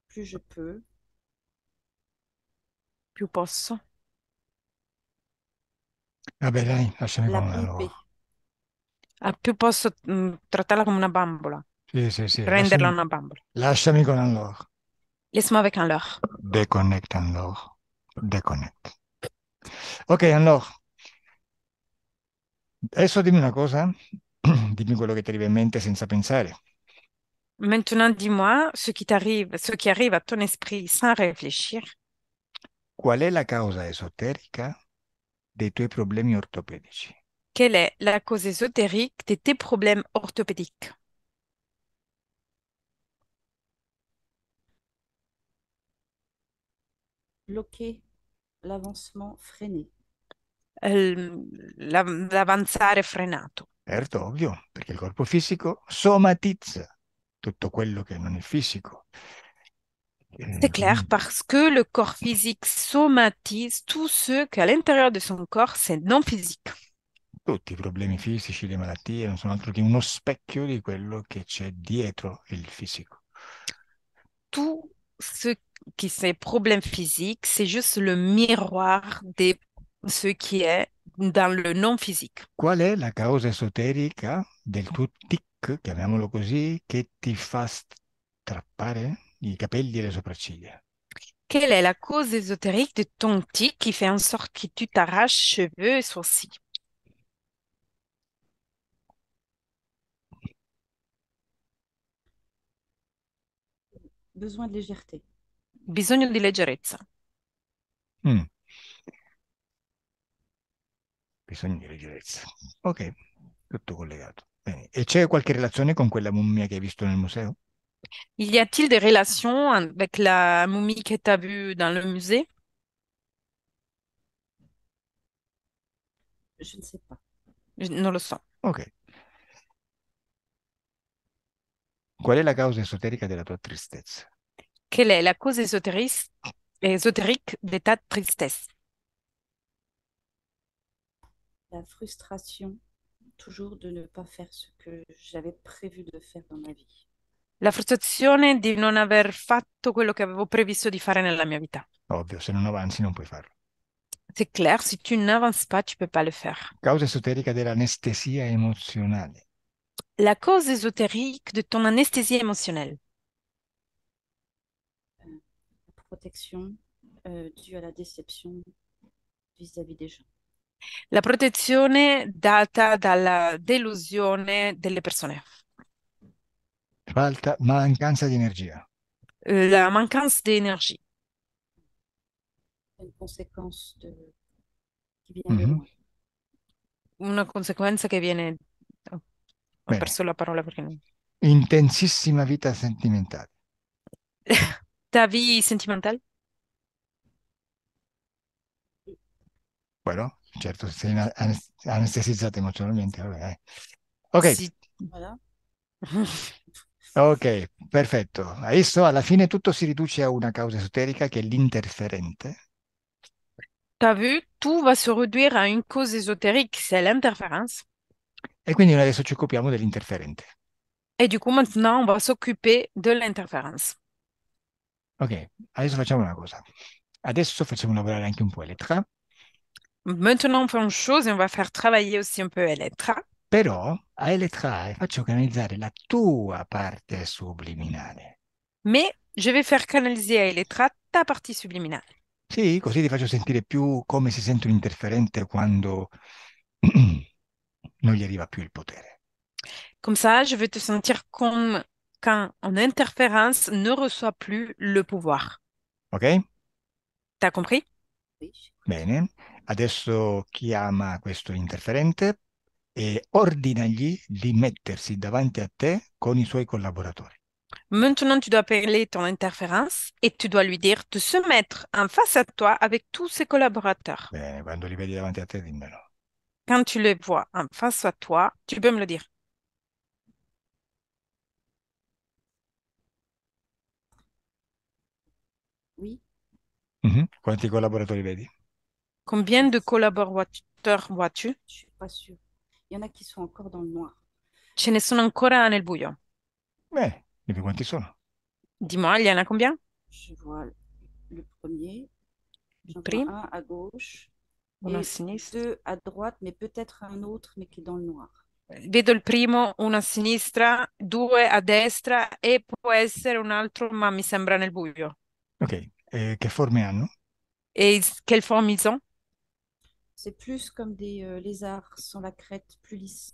Più je peux, più posso. Vabbè, dai, lasciami con me loro. più posso mh, mm, trattarla come una bambola, Sì, sì, sì, renderla lasciami, una bambola. lasciami con loro. Laisse-moi avec un leurre. Déconnect un allora. Déconnect. Ok, allora. Adesso dimmi una cosa. Eh. dimmi quello che ti arriva in mente senza pensare. Maintenant, dis-moi ce qui t'arrive, ce qui arrive à ton esprit sans réfléchir. Qual è la causa esoterica dei tuoi problemi ortopedici? Quelle est la cause ésotérique de tes problèmes orthopédiques? Bloquer l'avancement freiné. Euh, l'avanzare frenato. Certo, ovvio, perché il corpo fisico somatizza tutto quello che non è fisico. C'est clair, ehm parce que le corps physique somatise tout ce qu'à l'intérieur de son corps, c'est non physique. Tutti i problemi fisici, le malattie non sono altro che uno specchio di quello che c'è dietro il fisico. Tout ce qui c'est problème physique, c'est juste le miroir de ce qui est dans le non physique. Qual è la cause ésotérique del tuo tic, chiamiamolo così, che ti fa strappare i capelli e le sopracciglia? Quelle est la cause ésotérique de ton tic qui fait en sorte que tu t'arraches cheveux et sourcils? Besoin de légèreté. Bisogno di leggerezza. Mm bisogna di leggerezza. Ok, tutto collegato. Bene. E c'è qualche relazione con quella mummia che hai visto nel museo? Il y a-t-il des relations avec la momie que tu as vu dans le musée? Je ne sais pas. Je non lo so. Ok. Qual è la causa esoterica della tua tristezza? Quelle est la cause ésotérique, ésotérique de ta tristesse? la frustration toujours de ne pas faire ce que j'avais prévu de faire dans ma vie. La frustration de non aver fatto quello che avevo previsto di fare nella mia vita. Ovvio, C'est clair, si tu n'avances pas, tu peux pas le faire. Causa esoterica dell'anestesia emozionale. La cause ésotérique de ton anesthésie émotionnelle. Euh, la protection euh, due à la déception vis à -vis des gens. La protezione data dalla delusione delle persone. Falta, mancanza di energia. La mancanza di energia. Une conseguenza de... qui vient de Mhm. Una conseguenza che viene... Mm-hmm. Ho perso la parola perché Intensissima vita sentimentale. Ta vie sentimentale? Bueno, certo, sei anestesizzata emozionalmente, vabbè. Ok. Sì. ok, perfetto. Adesso alla fine tutto si riduce a una causa esoterica che è l'interférente. T'as vu, tout va se réduire a une cause esoterica, c'è l'interferenza. E quindi noi adesso ci occupiamo dell'interferente. E du coup, maintenant, on va s'occuper de l'interférence. Ok, adesso facciamo una cosa. Adesso facciamo lavorare anche un po' Elettra Maintenant, on fait une chose et on va faire travailler aussi un peu Elettra. Però a Elettra faccio canalizzare la tua parte subliminale. Mais je vais faire canaliser à Elettra ta partie subliminale. Sì, così ti faccio sentire più come si sente un interferente quando non gli arriva più il potere. Comme ça, je vais te sentir comme quand un interférence ne reçoit plus le pouvoir. Ok? T'as compris? Oui. Bene. Adesso chiama questo interferente e ordinagli di mettersi davanti a te con i suoi collaboratori. Maintenant, tu dois appeler ton interférence et tu dois lui dire de se mettre en face à toi avec tous ses collaborateurs. Bene, quando li vedi davanti a te, dimmelo. Quand tu les vois en face à toi, tu peux me le dire. Oui. Mm-hmm. Quanti collaboratori vedi? Combien de collaborateurs vois-tu? Je ne suis pas sûre. Il y en a qui sont encore dans le noir. Ce ne sono ancora nel buio. Beh, dimmi quanti sono. Dis-moi, il y en a combien? Je vois le premier. un à gauche et deux à droite, mais peut-être un autre, mais qui est dans le noir. Vedo il primo, uno a sinistra, due a destra e può essere un altro, ma mi sembra nel buio. Ok, e che forme hanno? E Et forme ils c'est plus comme des euh, lézards sans la crête plus lisse.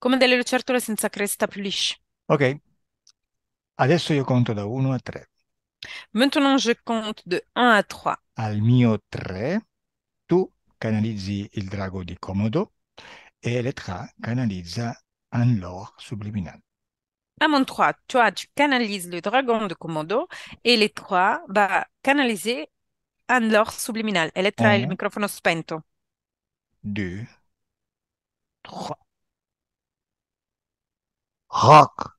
Come delle sans senza cresta plus lisse. Ok. Adesso io conto da 1 a 3. Maintenant, je compte de 1 à 3. Al mio 3, tu canalizzi il drago di Comodo e et 3 canalizza un lore subliminal. À mon 3, toi, tu canalises le dragon de Komodo et les trois va canaliser Un Unlock subliminal. E ha il eh? microfono spento. due, tre. Rock.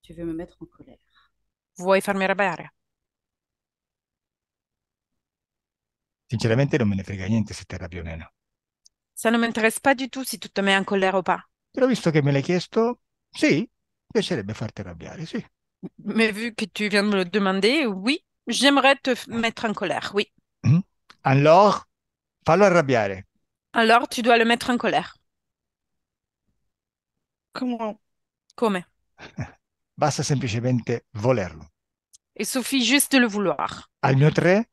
Tu veux me mettre en colère. Vuoi farmi arrabbiare? Sinceramente non me ne frega niente se ti arrabbi o meno. Ça ne m'intéresse pas du tout se tu te mets en colère o pas. Però visto che me l'hai chiesto, sì, piacerebbe farti arrabbiare, sì. Ma vu che tu viens de me le demander, oui, j'aimerais te mettre en colère, oui. Mm-hmm. Allora, fallo arrabbiare. Allora, tu dois le mettre en colère. Comment? Come? Basta semplicemente volerlo. Il suffit juste de le vouloir. Al mio tre,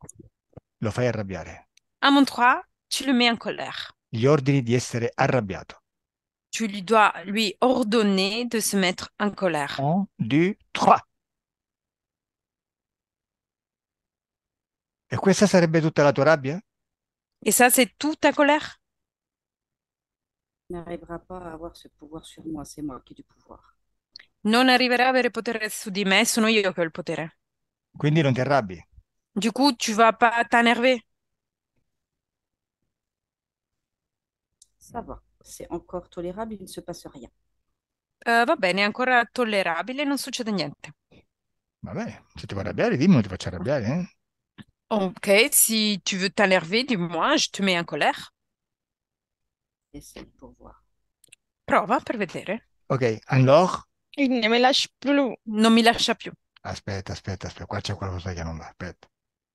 lo fai arrabbiare. A mon 3, tu le mets en colère. Gli ordini di essere arrabbiato. tu lui dois lui ordonner de se mettre en colère. Un, deux, trois. Et la tua rabbia? Et ça, c'est toute ta colère? n'arrivera pas à avoir ce pouvoir sur moi, c'est moi qui ai du pouvoir. Non arriverà a avere potere su di me, sono io che ho il potere. Quindi non ti arrabbi. Du coup, tu vas pas t'énerver. Ça va c'est encore tolérable, il ne se passe rien. Euh, va bene, è ancora tollerabile, non succede niente. Vabbè, se ti va arrabbiare, dimmi, non ti te arrabbiare. hein. Ok, si tu veux t'énerver, dis-moi, je te mets en colère. Essaye pour voir. Prova per vedere. Ok, alors Il ne me lâche plus. Non plus. lascia più. aspetta, aspetta, aspetta, qua c'è qualcosa che non va, aspetta.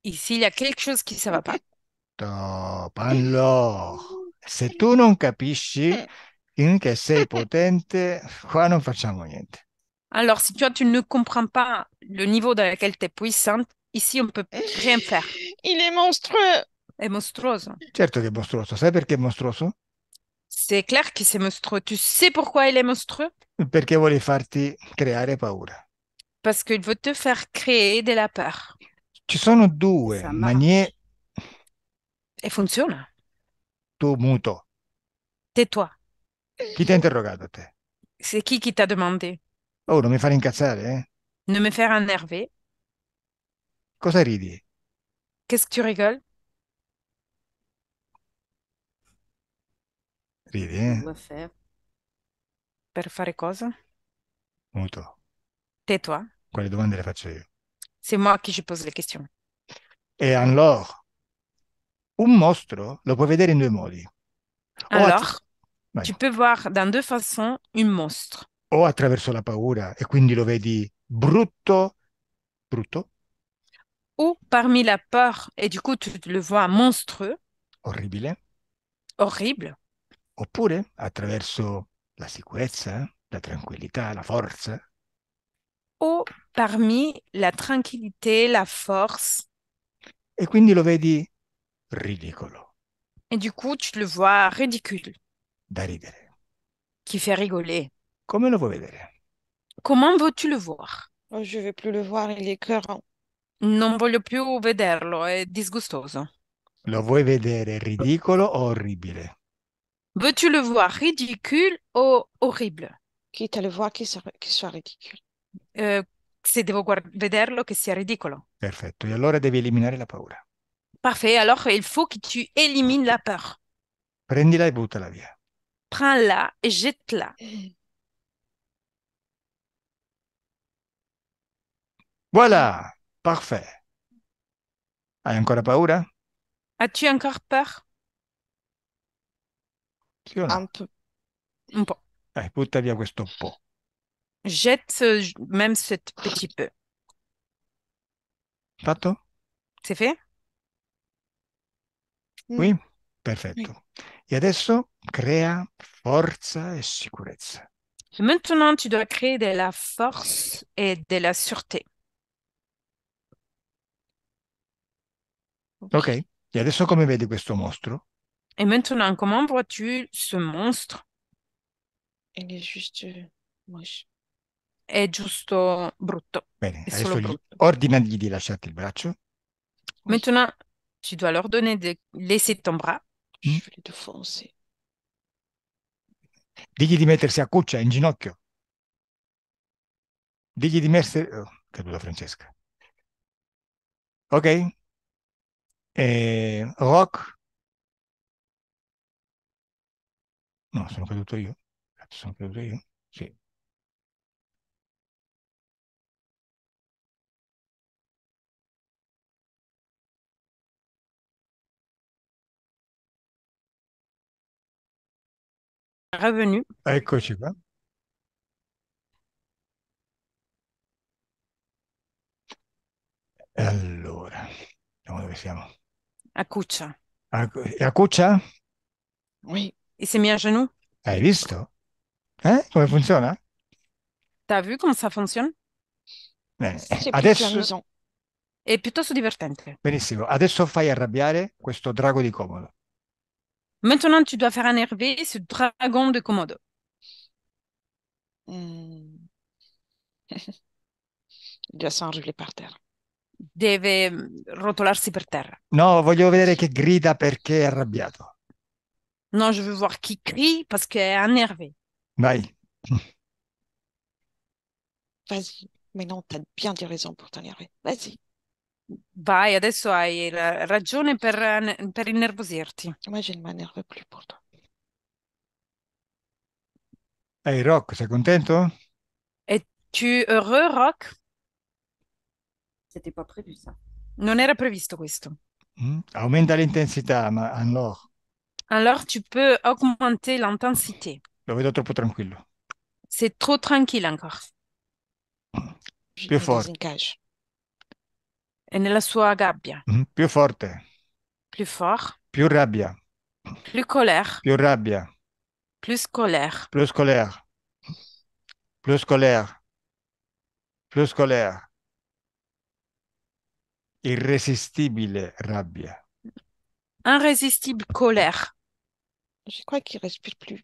Ici, il y a quelque chose qui ne va pas. Top, alors Se tu non capisci in che sei potente, qua non facciamo niente. Allora, se tu ne comprends pas le niveau dans lequel tu es puissante, ici, on peut rien faire. Il est monstrueux. È mostruoso. Certo che è mostruoso. Sai perché è mostruoso? C'est clair che c'est monstrueux. Tu sais pourquoi il est mostrueux? Perché vuole farti creare paura. Parce qu'il veut te faire créer de la peur. Ci sono due maniere... E funziona tu muto. Tais-toi. Chi ti ha interrogato te? C'est chi qui t'a demandé Oh, non mi fare incazzare, eh? Non mi faire énerver. Cosa ridi? Qu'est-ce que tu rigoles Ridi, eh? Per fare cosa? Muto. Tais-toi. Quali domande le faccio io? C'est moi qui je pose les questions. Et alors? un mostro lo puoi vedere in due modi. Allora, Vai. tu peux voir dans deux façons un mostro. O attraverso la paura e quindi lo vedi brutto, brutto. O parmi la peur e du coup tu le vois monstrueux. Orribile. Horrible. Oppure attraverso la sicurezza, la tranquillità, la forza. O parmi la tranquillità, la forza. E quindi lo vedi ridicolo. Et du coup, tu le vois ridicule. Da ridere. Qui fait rigoler. Come lo Comment veux-tu le voir? Oh, je veux plus le voir, il est écœurant. Non voglio più vederlo, è disgustoso. Lo vuoi vedere ridicolo orribile? Veux-tu le voir ridicule ou horrible? qui à le voir qui soit, soit, ridicule. Euh, se devo vederlo che sia ridicolo. Perfetto, e allora devi eliminare la paura. Parfait. Alors, il faut que tu élimines la peur. Prends-la et la via. Prends-la et jette-la. Voilà. Parfait. As-tu encore peur As-tu encore peur? Un peu. Un po'. Eh, butta via Jette euh, même ce petit peu. Fatto? C'est fait? Qui? Mm. Perfetto. Et adesso crea forza et sicurezza. Maintenant, tu dois créer de la force et de la sûreté. Ok. E adesso come vedi questo mostro? Et maintenant, comment vois-tu ce monstre? Il est juste euh, moche. È giusto brutto. Bene, adesso gli brutto. ordinagli di lasciarti il braccio. Maintenant, Tu dois leur donner de laisser ton bras. Hmm. Je vais les défoncer. Digli di mettersi a cuccia en ginocchio. Digli di mettre... Oh, caduta Francesca. Ok. Eh, rock. Non, sono caduto io. Je suis io. Sì. revenu. Eccoci qua. Allora, vediamo dove siamo. A Cuccia. A, a Cuccia? Oui. E s'est mis a genoux. Hai visto? Eh? Come funziona? T'as vu come ça fonctionne? Bene. Adesso, È piuttosto divertente. benissimo, adesso fai arrabbiare questo drago di Comodo. Maintenant, tu dois faire énerver ce dragon de Komodo. Mmh. par terre. Il par terre. Deve rotolarsi per terra. No, voglio vedere che grida perché è arrabbiato. Non, je veux voir qui crie parce qu'il est énervé. Vai. Vas-y. Mais non, tu as bien des raisons pour t'énerver. Vas-y. Vai, adesso hai ragione per, per innervosirti. Moi, je ne m'énerve plus pour toi. Ehi, Rock, sei contento? Es-tu heureux, Rock? C'était pas prévu ça. Non era previsto questo. Mm. Aumenta l'intensità, ma allora. Allora tu peux augmenter l'intensità. Lo vedo troppo tranquillo. C'est trop tranquille encore. Più forte. È nella sua gabbia. Mm-hmm. Più forte, Più fort, più rabbia, Più colère, più rabbia, Più colère. Più colère, Più colère, plus colère. Irresistibile rabbia. Irrésistible colère. C'è crois qu'il respire plus.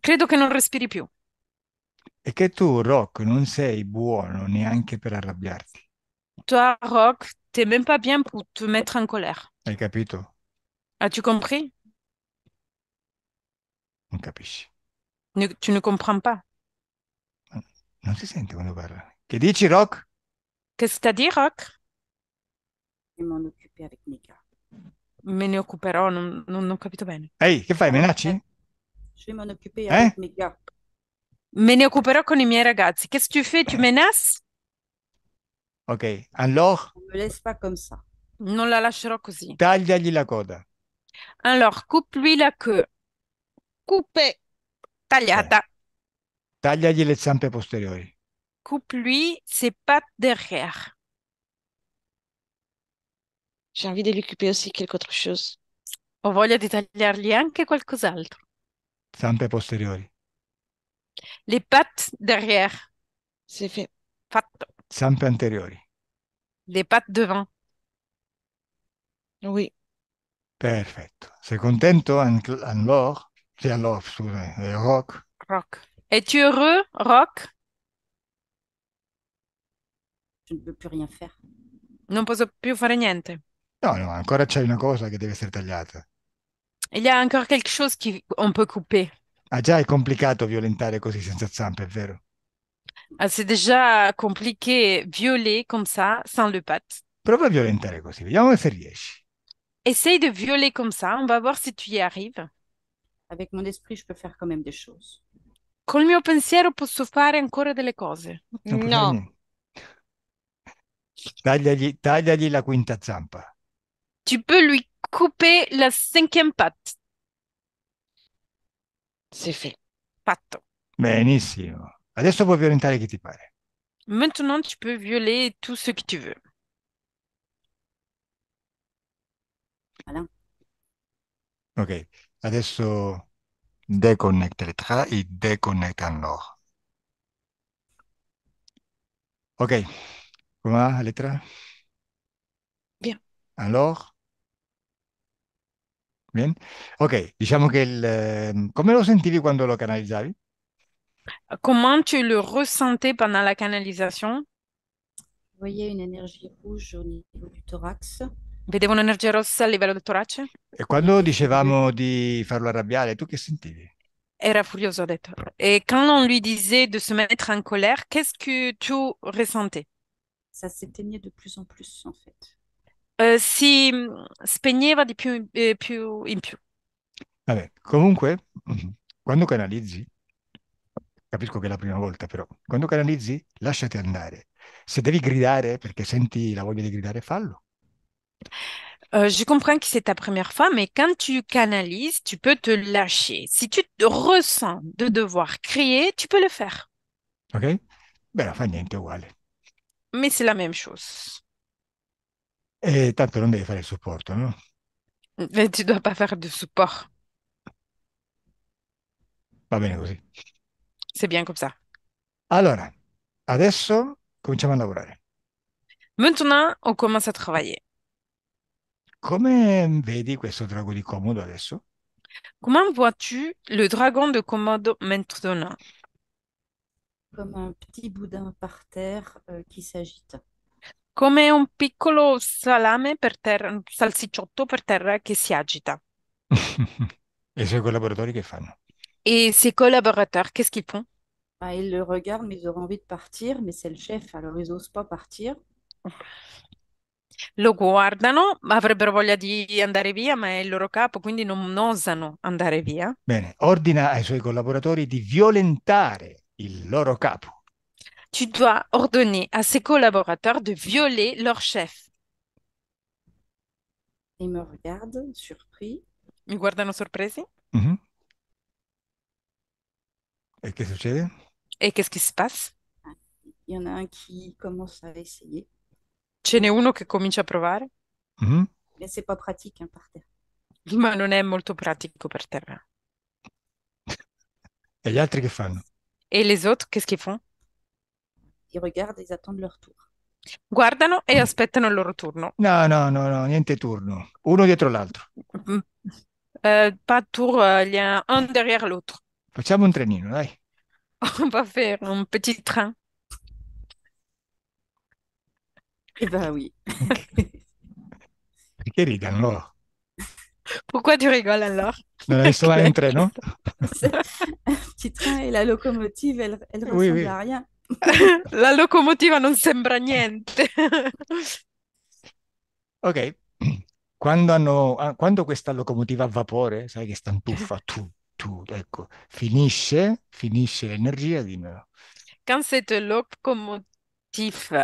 Credo che non respiri più. E che tu, Rock, non sei buono neanche per arrabbiarti. toi, Rock, t'es même pas bien pour te mettre en colère. Hai capito. As-tu compris Non capisci. Ne- tu ne comprends pas. Non si sente quando parla. Che dici, Rock? Qu'est-ce que t'as dit, Rock? vais m'en occuper avec Mika. Me ne occuperò, non, non- non ho capito bene. Ehi, che fai, menacci? Eh, je vais m'en occuper eh? avec mes gars. Me ne occuperò con i miei ragazzi. Qu'est-ce que tu fais? Tu eh? menaces? Ok, allora... Ne me laisse pas Non la lascerò così. Tagliagli la coda. Allora, coupe-lui la queue. Coupe. Tagliata. Eh. Tagliagli le zampe posteriori. Coupe-lui ses pattes derrière. J'ai envie de lui couper aussi quelque autre chose. Ho voglia di tagliargli anche qualcos'altro. Zampe posteriori. Les pattes derrière. C'est fait. Fatto. Zampe anteriori. Le pattes devant. Oui. Perfetto. Sei contento, Anlor? Sì, Anlor, scusa, Rock. Rock. Es-tu heureux, Rock? Je ne peux plus rien faire. Non posso più fare niente. No, no, ancora c'è una cosa che deve essere tagliata. Il y a encore quelque chose qu'on peut couper. Ah già, è complicato violentare così senza zampe, è vero? Ah, c'est déjà compliqué, violer comme ça, sans le pat. Prova a violentare così, vediamo se riesci. Essaye de violer comme ça, on va voir si tu y arrives. Avec mon esprit, je peux faire quand même des choses. Col mio pensiero posso fare ancora delle cose. Non puoi Tagliagli, tagliagli la quinta zampa. Tu peux lui couper la cinquième patte. C'est fait. Patto. Benissimo. Adesso puoi violentare chi ti pare. Maintenant, tu peux violer tout ce que tu veux. Voilà. Ok, adesso déconnecte le tra e déconnecte loro. Ok, come va lettera? Bien. Alors? Bien. Ok, diciamo che il... Eh, come lo sentivi quando lo canalizzavi? Comment tu le ressentais pendant la canalisation? Je voyais une énergie rouge au niveau du thorax. Vedevo un'energia rossa a livello del torace? E quando dicevamo di farlo arrabbiare, tu que sentais Era furioso, ha detto. Et quand on lui disait de se mettre en colère, qu'est-ce que tu ressentais? Ça s'éteignait de plus en plus, en fait. Ça euh, si mm, spegneva di più, in- eh, Comme più in più. Mm-hmm, capisco che è la prima volta, però quando canalizzi lasciati andare. Se devi gridare perché senti la voglia di gridare, fallo. Euh, je comprends que c'est ta première fois, mais quand tu canalises, tu peux te lâcher. Si tu te ressens de devoir crier, tu peux le faire. Ok? Beh, fa niente, uguale. Mais c'est la même chose. E tanto non devi fare il supporto, no? Mais tu dois pas faire de support. Va bene così. C'est bien comme ça. Allora, adesso cominciamo a lavorare. Maintenant, on commence à travailler. Come vedi questo drago di comodo adesso? Come vois-tu le dragon de Komodo maintenant Come un petit boudin par terre euh, qui s'agite. Come un piccolo salame per terra, un salsicciotto per terra che si agita. e i suoi collaboratori che fanno? Et ses collaborateurs, qu'est-ce qu'ils font? Bah, ils le regardent, mais ils ont envie de partir, mais c'est le chef, alors ils n'osent pas partir. Lo guardano, avrebbero voglia di andare via, ma è il loro capo, quindi non osano andare via. Bene, ordina ai suoi collaboratori di violentare il loro capo. Tu dois ordonner à ses collaborateurs de violer leur chef. Ils me regardent surpris. Mi guardano sorpresi? surpris mhm. Et qu'est-ce qui succède Et qu'est-ce qui se passe Il y en a un qui commence à essayer. Ce n'è uno che comincia a provare? Mm-hmm. Mais c'est pas pratique hein, par terre. Ma non è molto pratico per terra. E gli altri che fanno? Et les autres, qu'est-ce qu'ils font? Ils regardent, ils attendent leur tour. Guardano e aspettano il loro turno. No, no, no, no, niente turno. Uno dietro l'altro. Mm. Euh, pas de tour, euh, il y a un derrière l'altro. Facciamo un trenino, dai. On va faire un petit train. Eh ben oui. Perché rigano allora? Pourquoi tu rigoles alors? Non adesso va in treno? Petit train e la locomotive, elle, elle oui, ressemble oui. à rien. la locomotiva non sembra niente. ok, quando, hanno, ah, quando questa locomotiva a vapore, sai che stantufa, tu, Tout, ecco, finisce, l'énergie à di Quand cette locomotive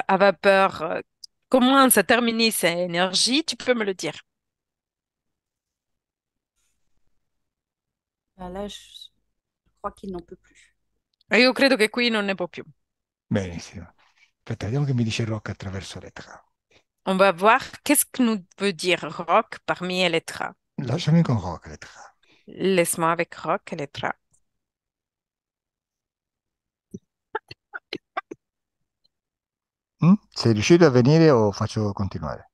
à vapeur euh, commence à terminer sa énergie, tu peux me le dire. Bah là, je, crois qu'il n'en peut plus. que ah, credo che qui non ne può più. Benissimo. Aspetta, vediamo che mi dice Rock attraverso le On va voir qu'est-ce que nous veut dire rock parmi les lettres. Là, jamais qu'on rock les lettres. Laisse-moi avec Rock hmm? et les trappes. Mm? Sei riuscito a venire o faccio continuare?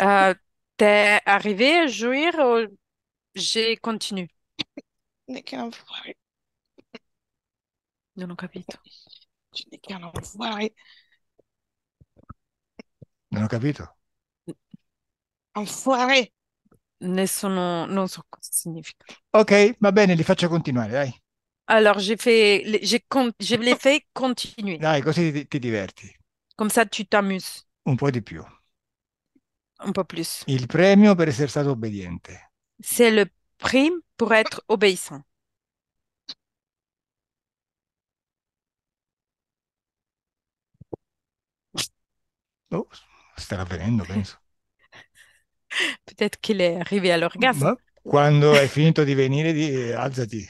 Euh, t'es arrivé à jouir ou j'ai continué? Ne che non vuoi. Non ho capito. Ne che non vuoi. Non ho capito. Enfoiré. ne sono, non so cosa significa. Ok, va bene, li faccio continuare, dai. Allora, j'ai fait, j'ai, je les fais continuer. Dai, così ti, ti diverti. Comme ça, tu t'amuses un po' di più. Un po' più. Il premio per essere stato obbediente. C'est le prix pour être obéissant. Oh, sta avvenendo, penso. peut-être qu'il est arrivé à l'orgasme. Bah, Quand est fini de venir de eh, alzati.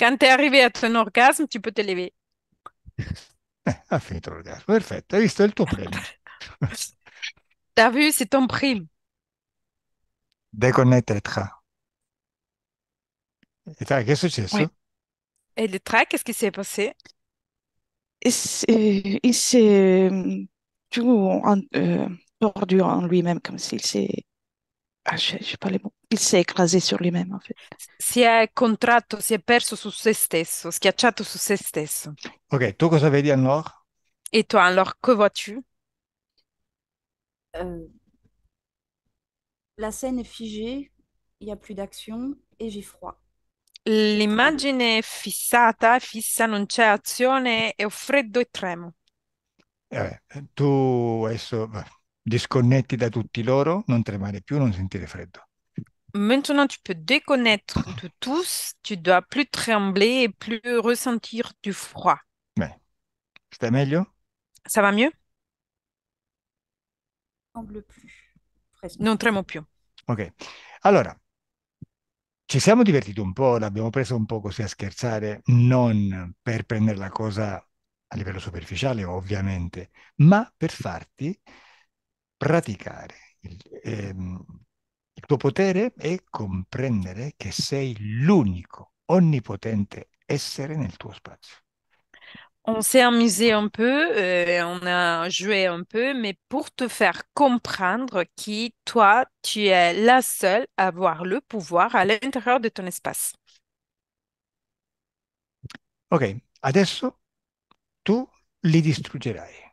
Quand tu es arrivé à ton orgasme, tu peux te lever. Eh, fini fini l'orgasme. Parfait. Tu vu, T'as vu, c'est ton prime. Déconnecter tra. quest Et le tra, qu'est-ce qui s'est passé? Il s'est euh, tout en- euh, tordu en lui-même, comme s'il s'est ah, je cioè, sais pas les mots. Il s'est écrasé sur lui-même, en fait. Si è contratto, si è perso su se stesso, schiacciato su se stesso. Ok, tu cosa vedi allora? E toi, allora, che vois-tu? Euh, la scène è figée, il n'y a plus d'action e j'ai froid. L'immagine è fissata, fissa, non c'è azione, e ho freddo e tremo. Eh, tu adesso disconnetti da tutti loro, non tremare più, non sentire freddo. Maintenant, tu peux déconnecter de tous, tu dois plus trembler et plus ressentir du froid. Bene. Stai meglio? Ça va mieux? Tremble plus. Presque. Non tremo più. Ok. Allora, ci siamo divertiti un po', l'abbiamo preso un po' così a scherzare, non per prendere la cosa a livello superficiale, ovviamente, ma per farti praticare. Ehm, il, tuo potere comprendere che sei l'unico onnipotente essere nel tuo spazio. on s'est amusé un peu, euh, on a joué un peu, mais pour te faire comprendre qui, toi, tu es la seule à avoir le pouvoir à l'intérieur de ton espace. Ok, adesso tu li distruggerai.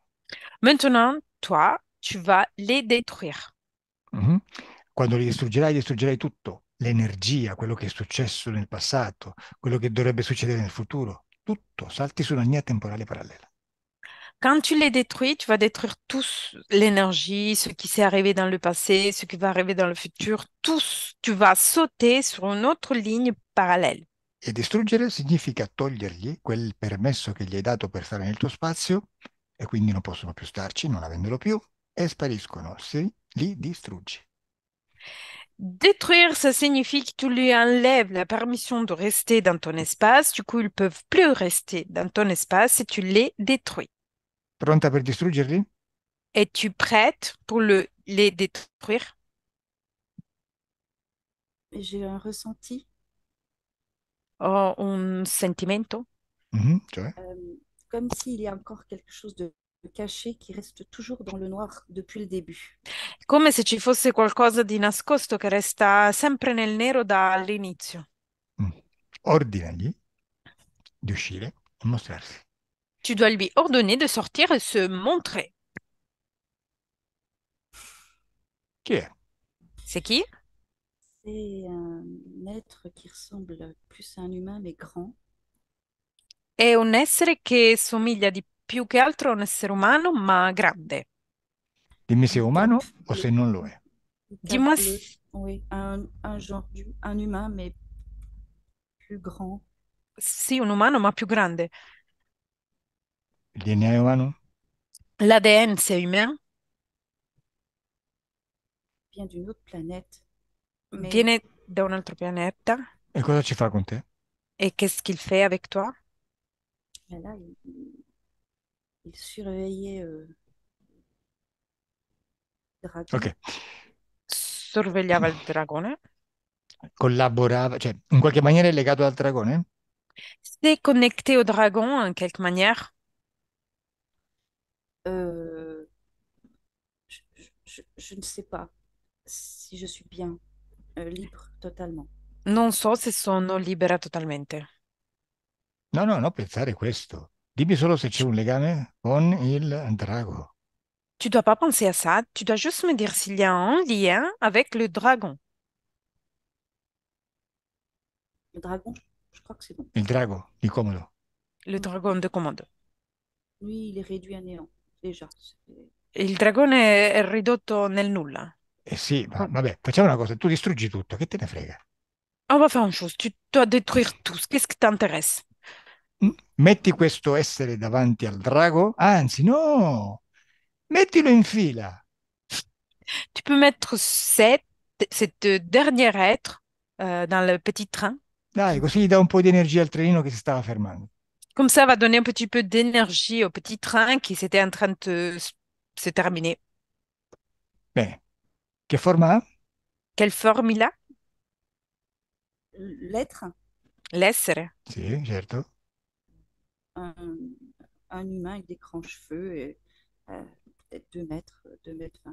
Maintenant, toi, tu vas les détruire. Mm-hmm. Quando li distruggerai, distruggerai tutto, l'energia, quello che è successo nel passato, quello che dovrebbe succedere nel futuro, tutto, salti su una linea temporale parallela. Quand tu les détruis, tu vas détruire tous l'énergie, ce qui s'est arrivé dans le passé, ce qui va arriver dans le futur, tous, tu vas sauter sur une autre ligne parallèle. E distruggere significa togliergli quel permesso che gli hai dato per stare nel tuo spazio e quindi non possono più starci, non avendolo più, si les Détruire, ça signifie que tu lui enlèves la permission de rester dans ton espace, du coup ils peuvent plus rester dans ton espace et tu les détruis. Pronta per distruggerli? Es-tu prête pour le, les détruire? J'ai un ressenti. Oh, un sentiment. Mhm, euh, comme s'il y a encore quelque chose de caché qui reste toujours dans le noir depuis le début. Come se ci fosse qualcosa di nascosto che resta sempre nel nero dall'inizio. Mm. Ordinagli di uscire e mostrarsi. Tu dois lui ordonner de sortir et se montrer. Qui est C'est qui C'est un être qui ressemble plus à un humain mais grand. È un essere che somiglia di più che altro un essere umano, ma grande. Dimmi se è umano o se non lo è. Dimmi se... Oui, un, un, genre, un humain, ma più grande. Sì, un umano, ma più grande. Il DNA è umano? L'ADN, c'est umano? Viene da un'altra planeta. Mais... Viene da un altro pianeta. E cosa ci fa con te? E qu'est-ce qu'il fait avec toi? là, il... il surveillait euh, le dragon. Ok. Sorvegliava il dragone. Collaborava, cioè in qualche maniera è legato al dragone? C'est connecté au dragon en quelque manière. Euh, je, ne sais pas si je suis bien euh, libre totalement. Non so se sono libera totalmente. No, no, non pensare questo. Dis-moi Dimmi solo y a un lien avec le dragon. Tu dois pas penser à ça, tu dois juste me dire s'il y a un lien avec le dragon. Le dragon, je crois que c'est bon. Le dragon de Comodo. Le dragon de commande. Lui, il est réduit à néant, déjà. Le dragon est réduit nel nulla. Eh sì, ma vabbè, facciamo una cosa, tu distruggi tutto, che te ne frega? On ah, va faire une chose, tu dois détruire tout. Qu'est-ce qui t'intéresse? Mm? metti questo essere davanti al drago, anzi no, mettilo in fila. Tu puoi mettere questo dernier dernière être euh, dans le petit train. Dai, così gli dà un po' di energia al trenino che si stava fermando. Come ça va donner un petit peu d'énergie au petit train qui s'était en train de se terminer. Bene. Che forma ha? Quelle forme il a? L'être. L'essere. Sì, certo un, un humain avec des grands cheveux, et, euh, euh, peut-être 2 mètres, 2 mètres 20.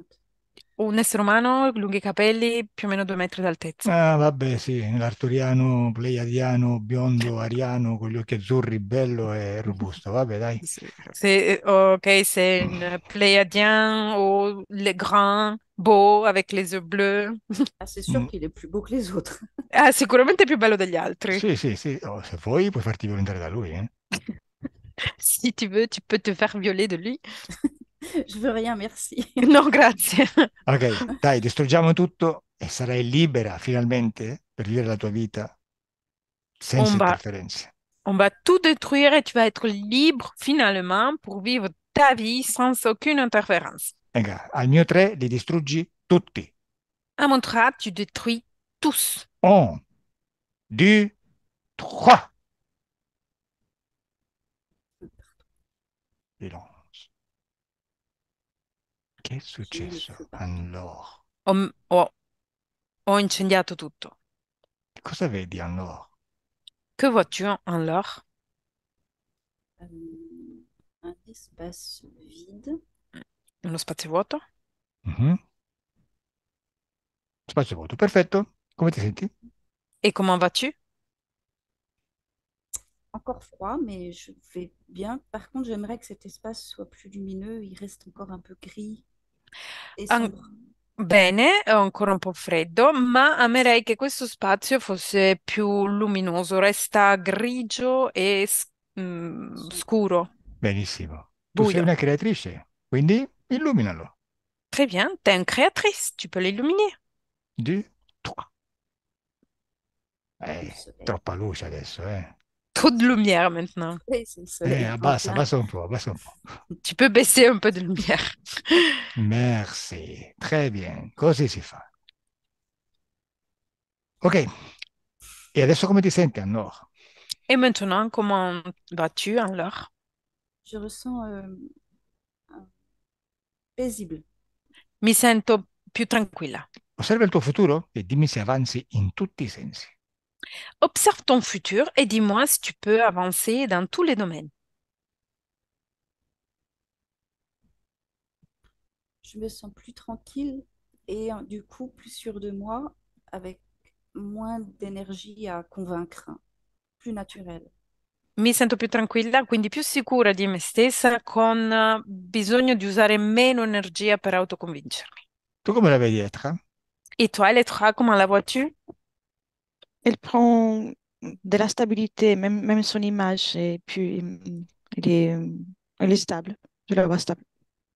Un essere umano, lunghi capelli, più o meno 2 metri d'altezza. Ah, vabbè, sì, l'arturiano, pleiadiano, biondo, ariano, con gli occhi azzurri, bello e robusto. Vabbè, dai. Sì. Se, ok, se un pleiadien o le grand, beau, avec les yeux bleus. Ah, c'è sûr mm. qu'il è più beau che gli altri. Ah, sicuramente più bello degli altri. Sì, sì, sì. Oh, se vuoi, puoi farti violentare da lui, eh. si tu veux, tu peux te faire violer de lui. Je veux rien, merci. Non, grazie. Ok, dai, distruggiamo tutto e sarai libera finalmente per vivere la tua vita senza on on va tout détruire et tu vas être libre finalement pour vivre ta vie sans aucune interférence. Venga, al mio tre li distruggi tutti. A mon 3, tu détruis tous. On, deux, trois. silenzio. Che è successo allora? Ho, ho, ho incendiato tutto. Cosa vedi allora? Che vois-tu allora? Ehm, un espace vide. Mm, uno spazio vuoto? Mhm. Spazio vuoto, perfetto. Come ti senti? E come vas-tu? encore froid, mais je vais bien. Par contre, j'aimerais que cet espace soit plus lumineux. Il reste encore un peu gris. E Bene, è ancora un po' freddo, ma amerei che questo spazio fosse più luminoso, resta grigio e mh, mm, scuro. Benissimo. Tu sei una creatrice, quindi illuminalo. Très bien, t'es une créatrice, tu peux l'illuminer. Du, toi. Eh, troppa luce adesso, eh. trop de lumière maintenant. Oui, c'est ça. va un peu, Tu peux baisser un peu de lumière. Merci. Très bien. Così e si fa. Ok. E adesso come ti senti allora? Et maintenant, comment vas-tu alors? Je ressens euh, paisible. Mi sento più tranquilla. Osserva il tuo futuro e dimmi se avanzi in tutti i sensi. Observe ton futur et dis-moi si tu peux avancer dans tous les domaines. Je me sens plus tranquille et euh, du coup plus sûre de moi avec moins d'énergie à convaincre, hein. plus naturelle. Mi sento più tranquilla, quindi più sicura di me stessa, con eh, bisogno di usare meno energia per autoconvincermi. Tu come la vedi, Etra? E et toi, les trois, comment la vois-tu? elle prend de la stabilité, même, même son image, et puis elle est, elle est stable, je la vois stable.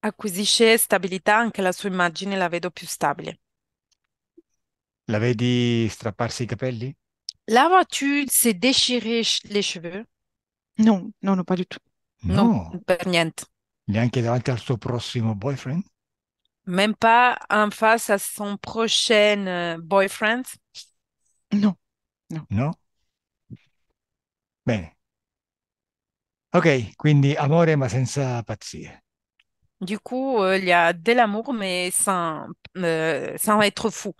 Acquisisce stabilità, anche la sua immagine la vedo più stabile. La vedi strapparsi i capelli? La vois-tu se déchirer les cheveux? Non, non, non, pas du tout. No, non, per niente. Neanche davanti al suo prossimo boyfriend? Même pas en face à son prochain euh, boyfriend? Non. No. No? Bene. Ok, quindi amore ma senza pazzie. Du coup, euh, il y a de l'amour, mais sans, euh, sans être fou.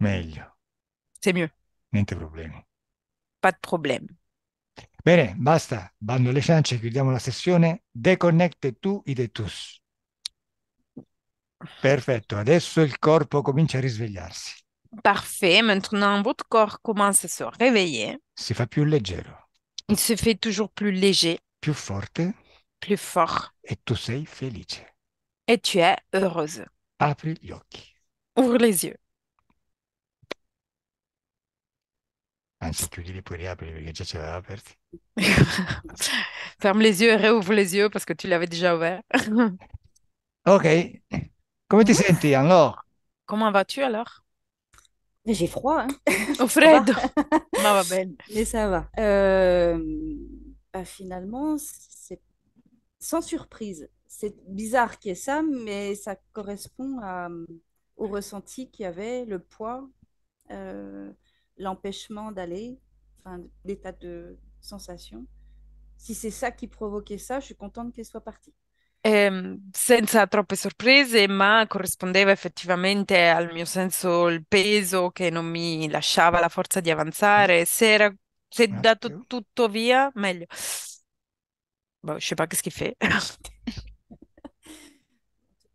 Meglio, C'est mieux. niente problemi. Pas de problème. Bene, basta, bando alle ciance, chiudiamo la sessione. Deconnecte tu i detus. Perfetto, adesso il corpo comincia a risvegliarsi. Parfait. Maintenant, votre corps commence à se réveiller. Il se fait toujours plus léger, più forte plus fort. Et tu Et tu es heureuse. Ouvre les yeux. Ferme les yeux et réouvre les yeux parce que tu l'avais déjà ouvert. Ok. Comment vas-tu alors? J'ai froid. Hein Au Fred Mais ça va. Euh, bah, finalement, c'est sans surprise. C'est bizarre qu'il y ait ça, mais ça correspond au ressenti qu'il y avait, le poids, euh, l'empêchement d'aller, enfin, l'état de sensation. Si c'est ça qui provoquait ça, je suis contente qu'elle soit partie. Ehm, senza troppe sorprese, ma corrispondeva effettivamente al mio senso il peso che non mi lasciava la forza di avanzare. Se era se Meglio. Ah, dato tutto via, meglio. Bon, je sais pas qu'est-ce qu'il fait.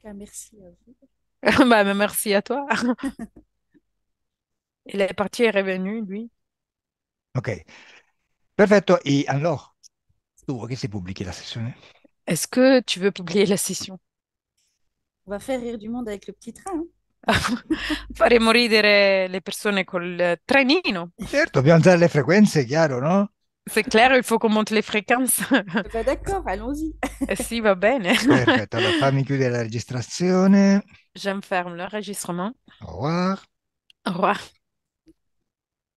cas, merci à vous. bah, merci à toi. Il est parti et revenu, lui. Ok. Perfetto. E allora, tu vuoi che si pubblichi la sessione? Est-ce que tu veux publier la session On va faire rire du monde avec le petit train. Hein. Ah, Faremo ridere le persone col trenino. Certo, dobbiamo alzare le frequenze, chiaro, no? C'est clair, il faut qu'on monte les fréquences. Eh ben, d'accord, allons-y. Eh si, va bene. Perfetto, allora fammi chiudere la registrazione. le l'enregistrement. Au revoir. Au revoir.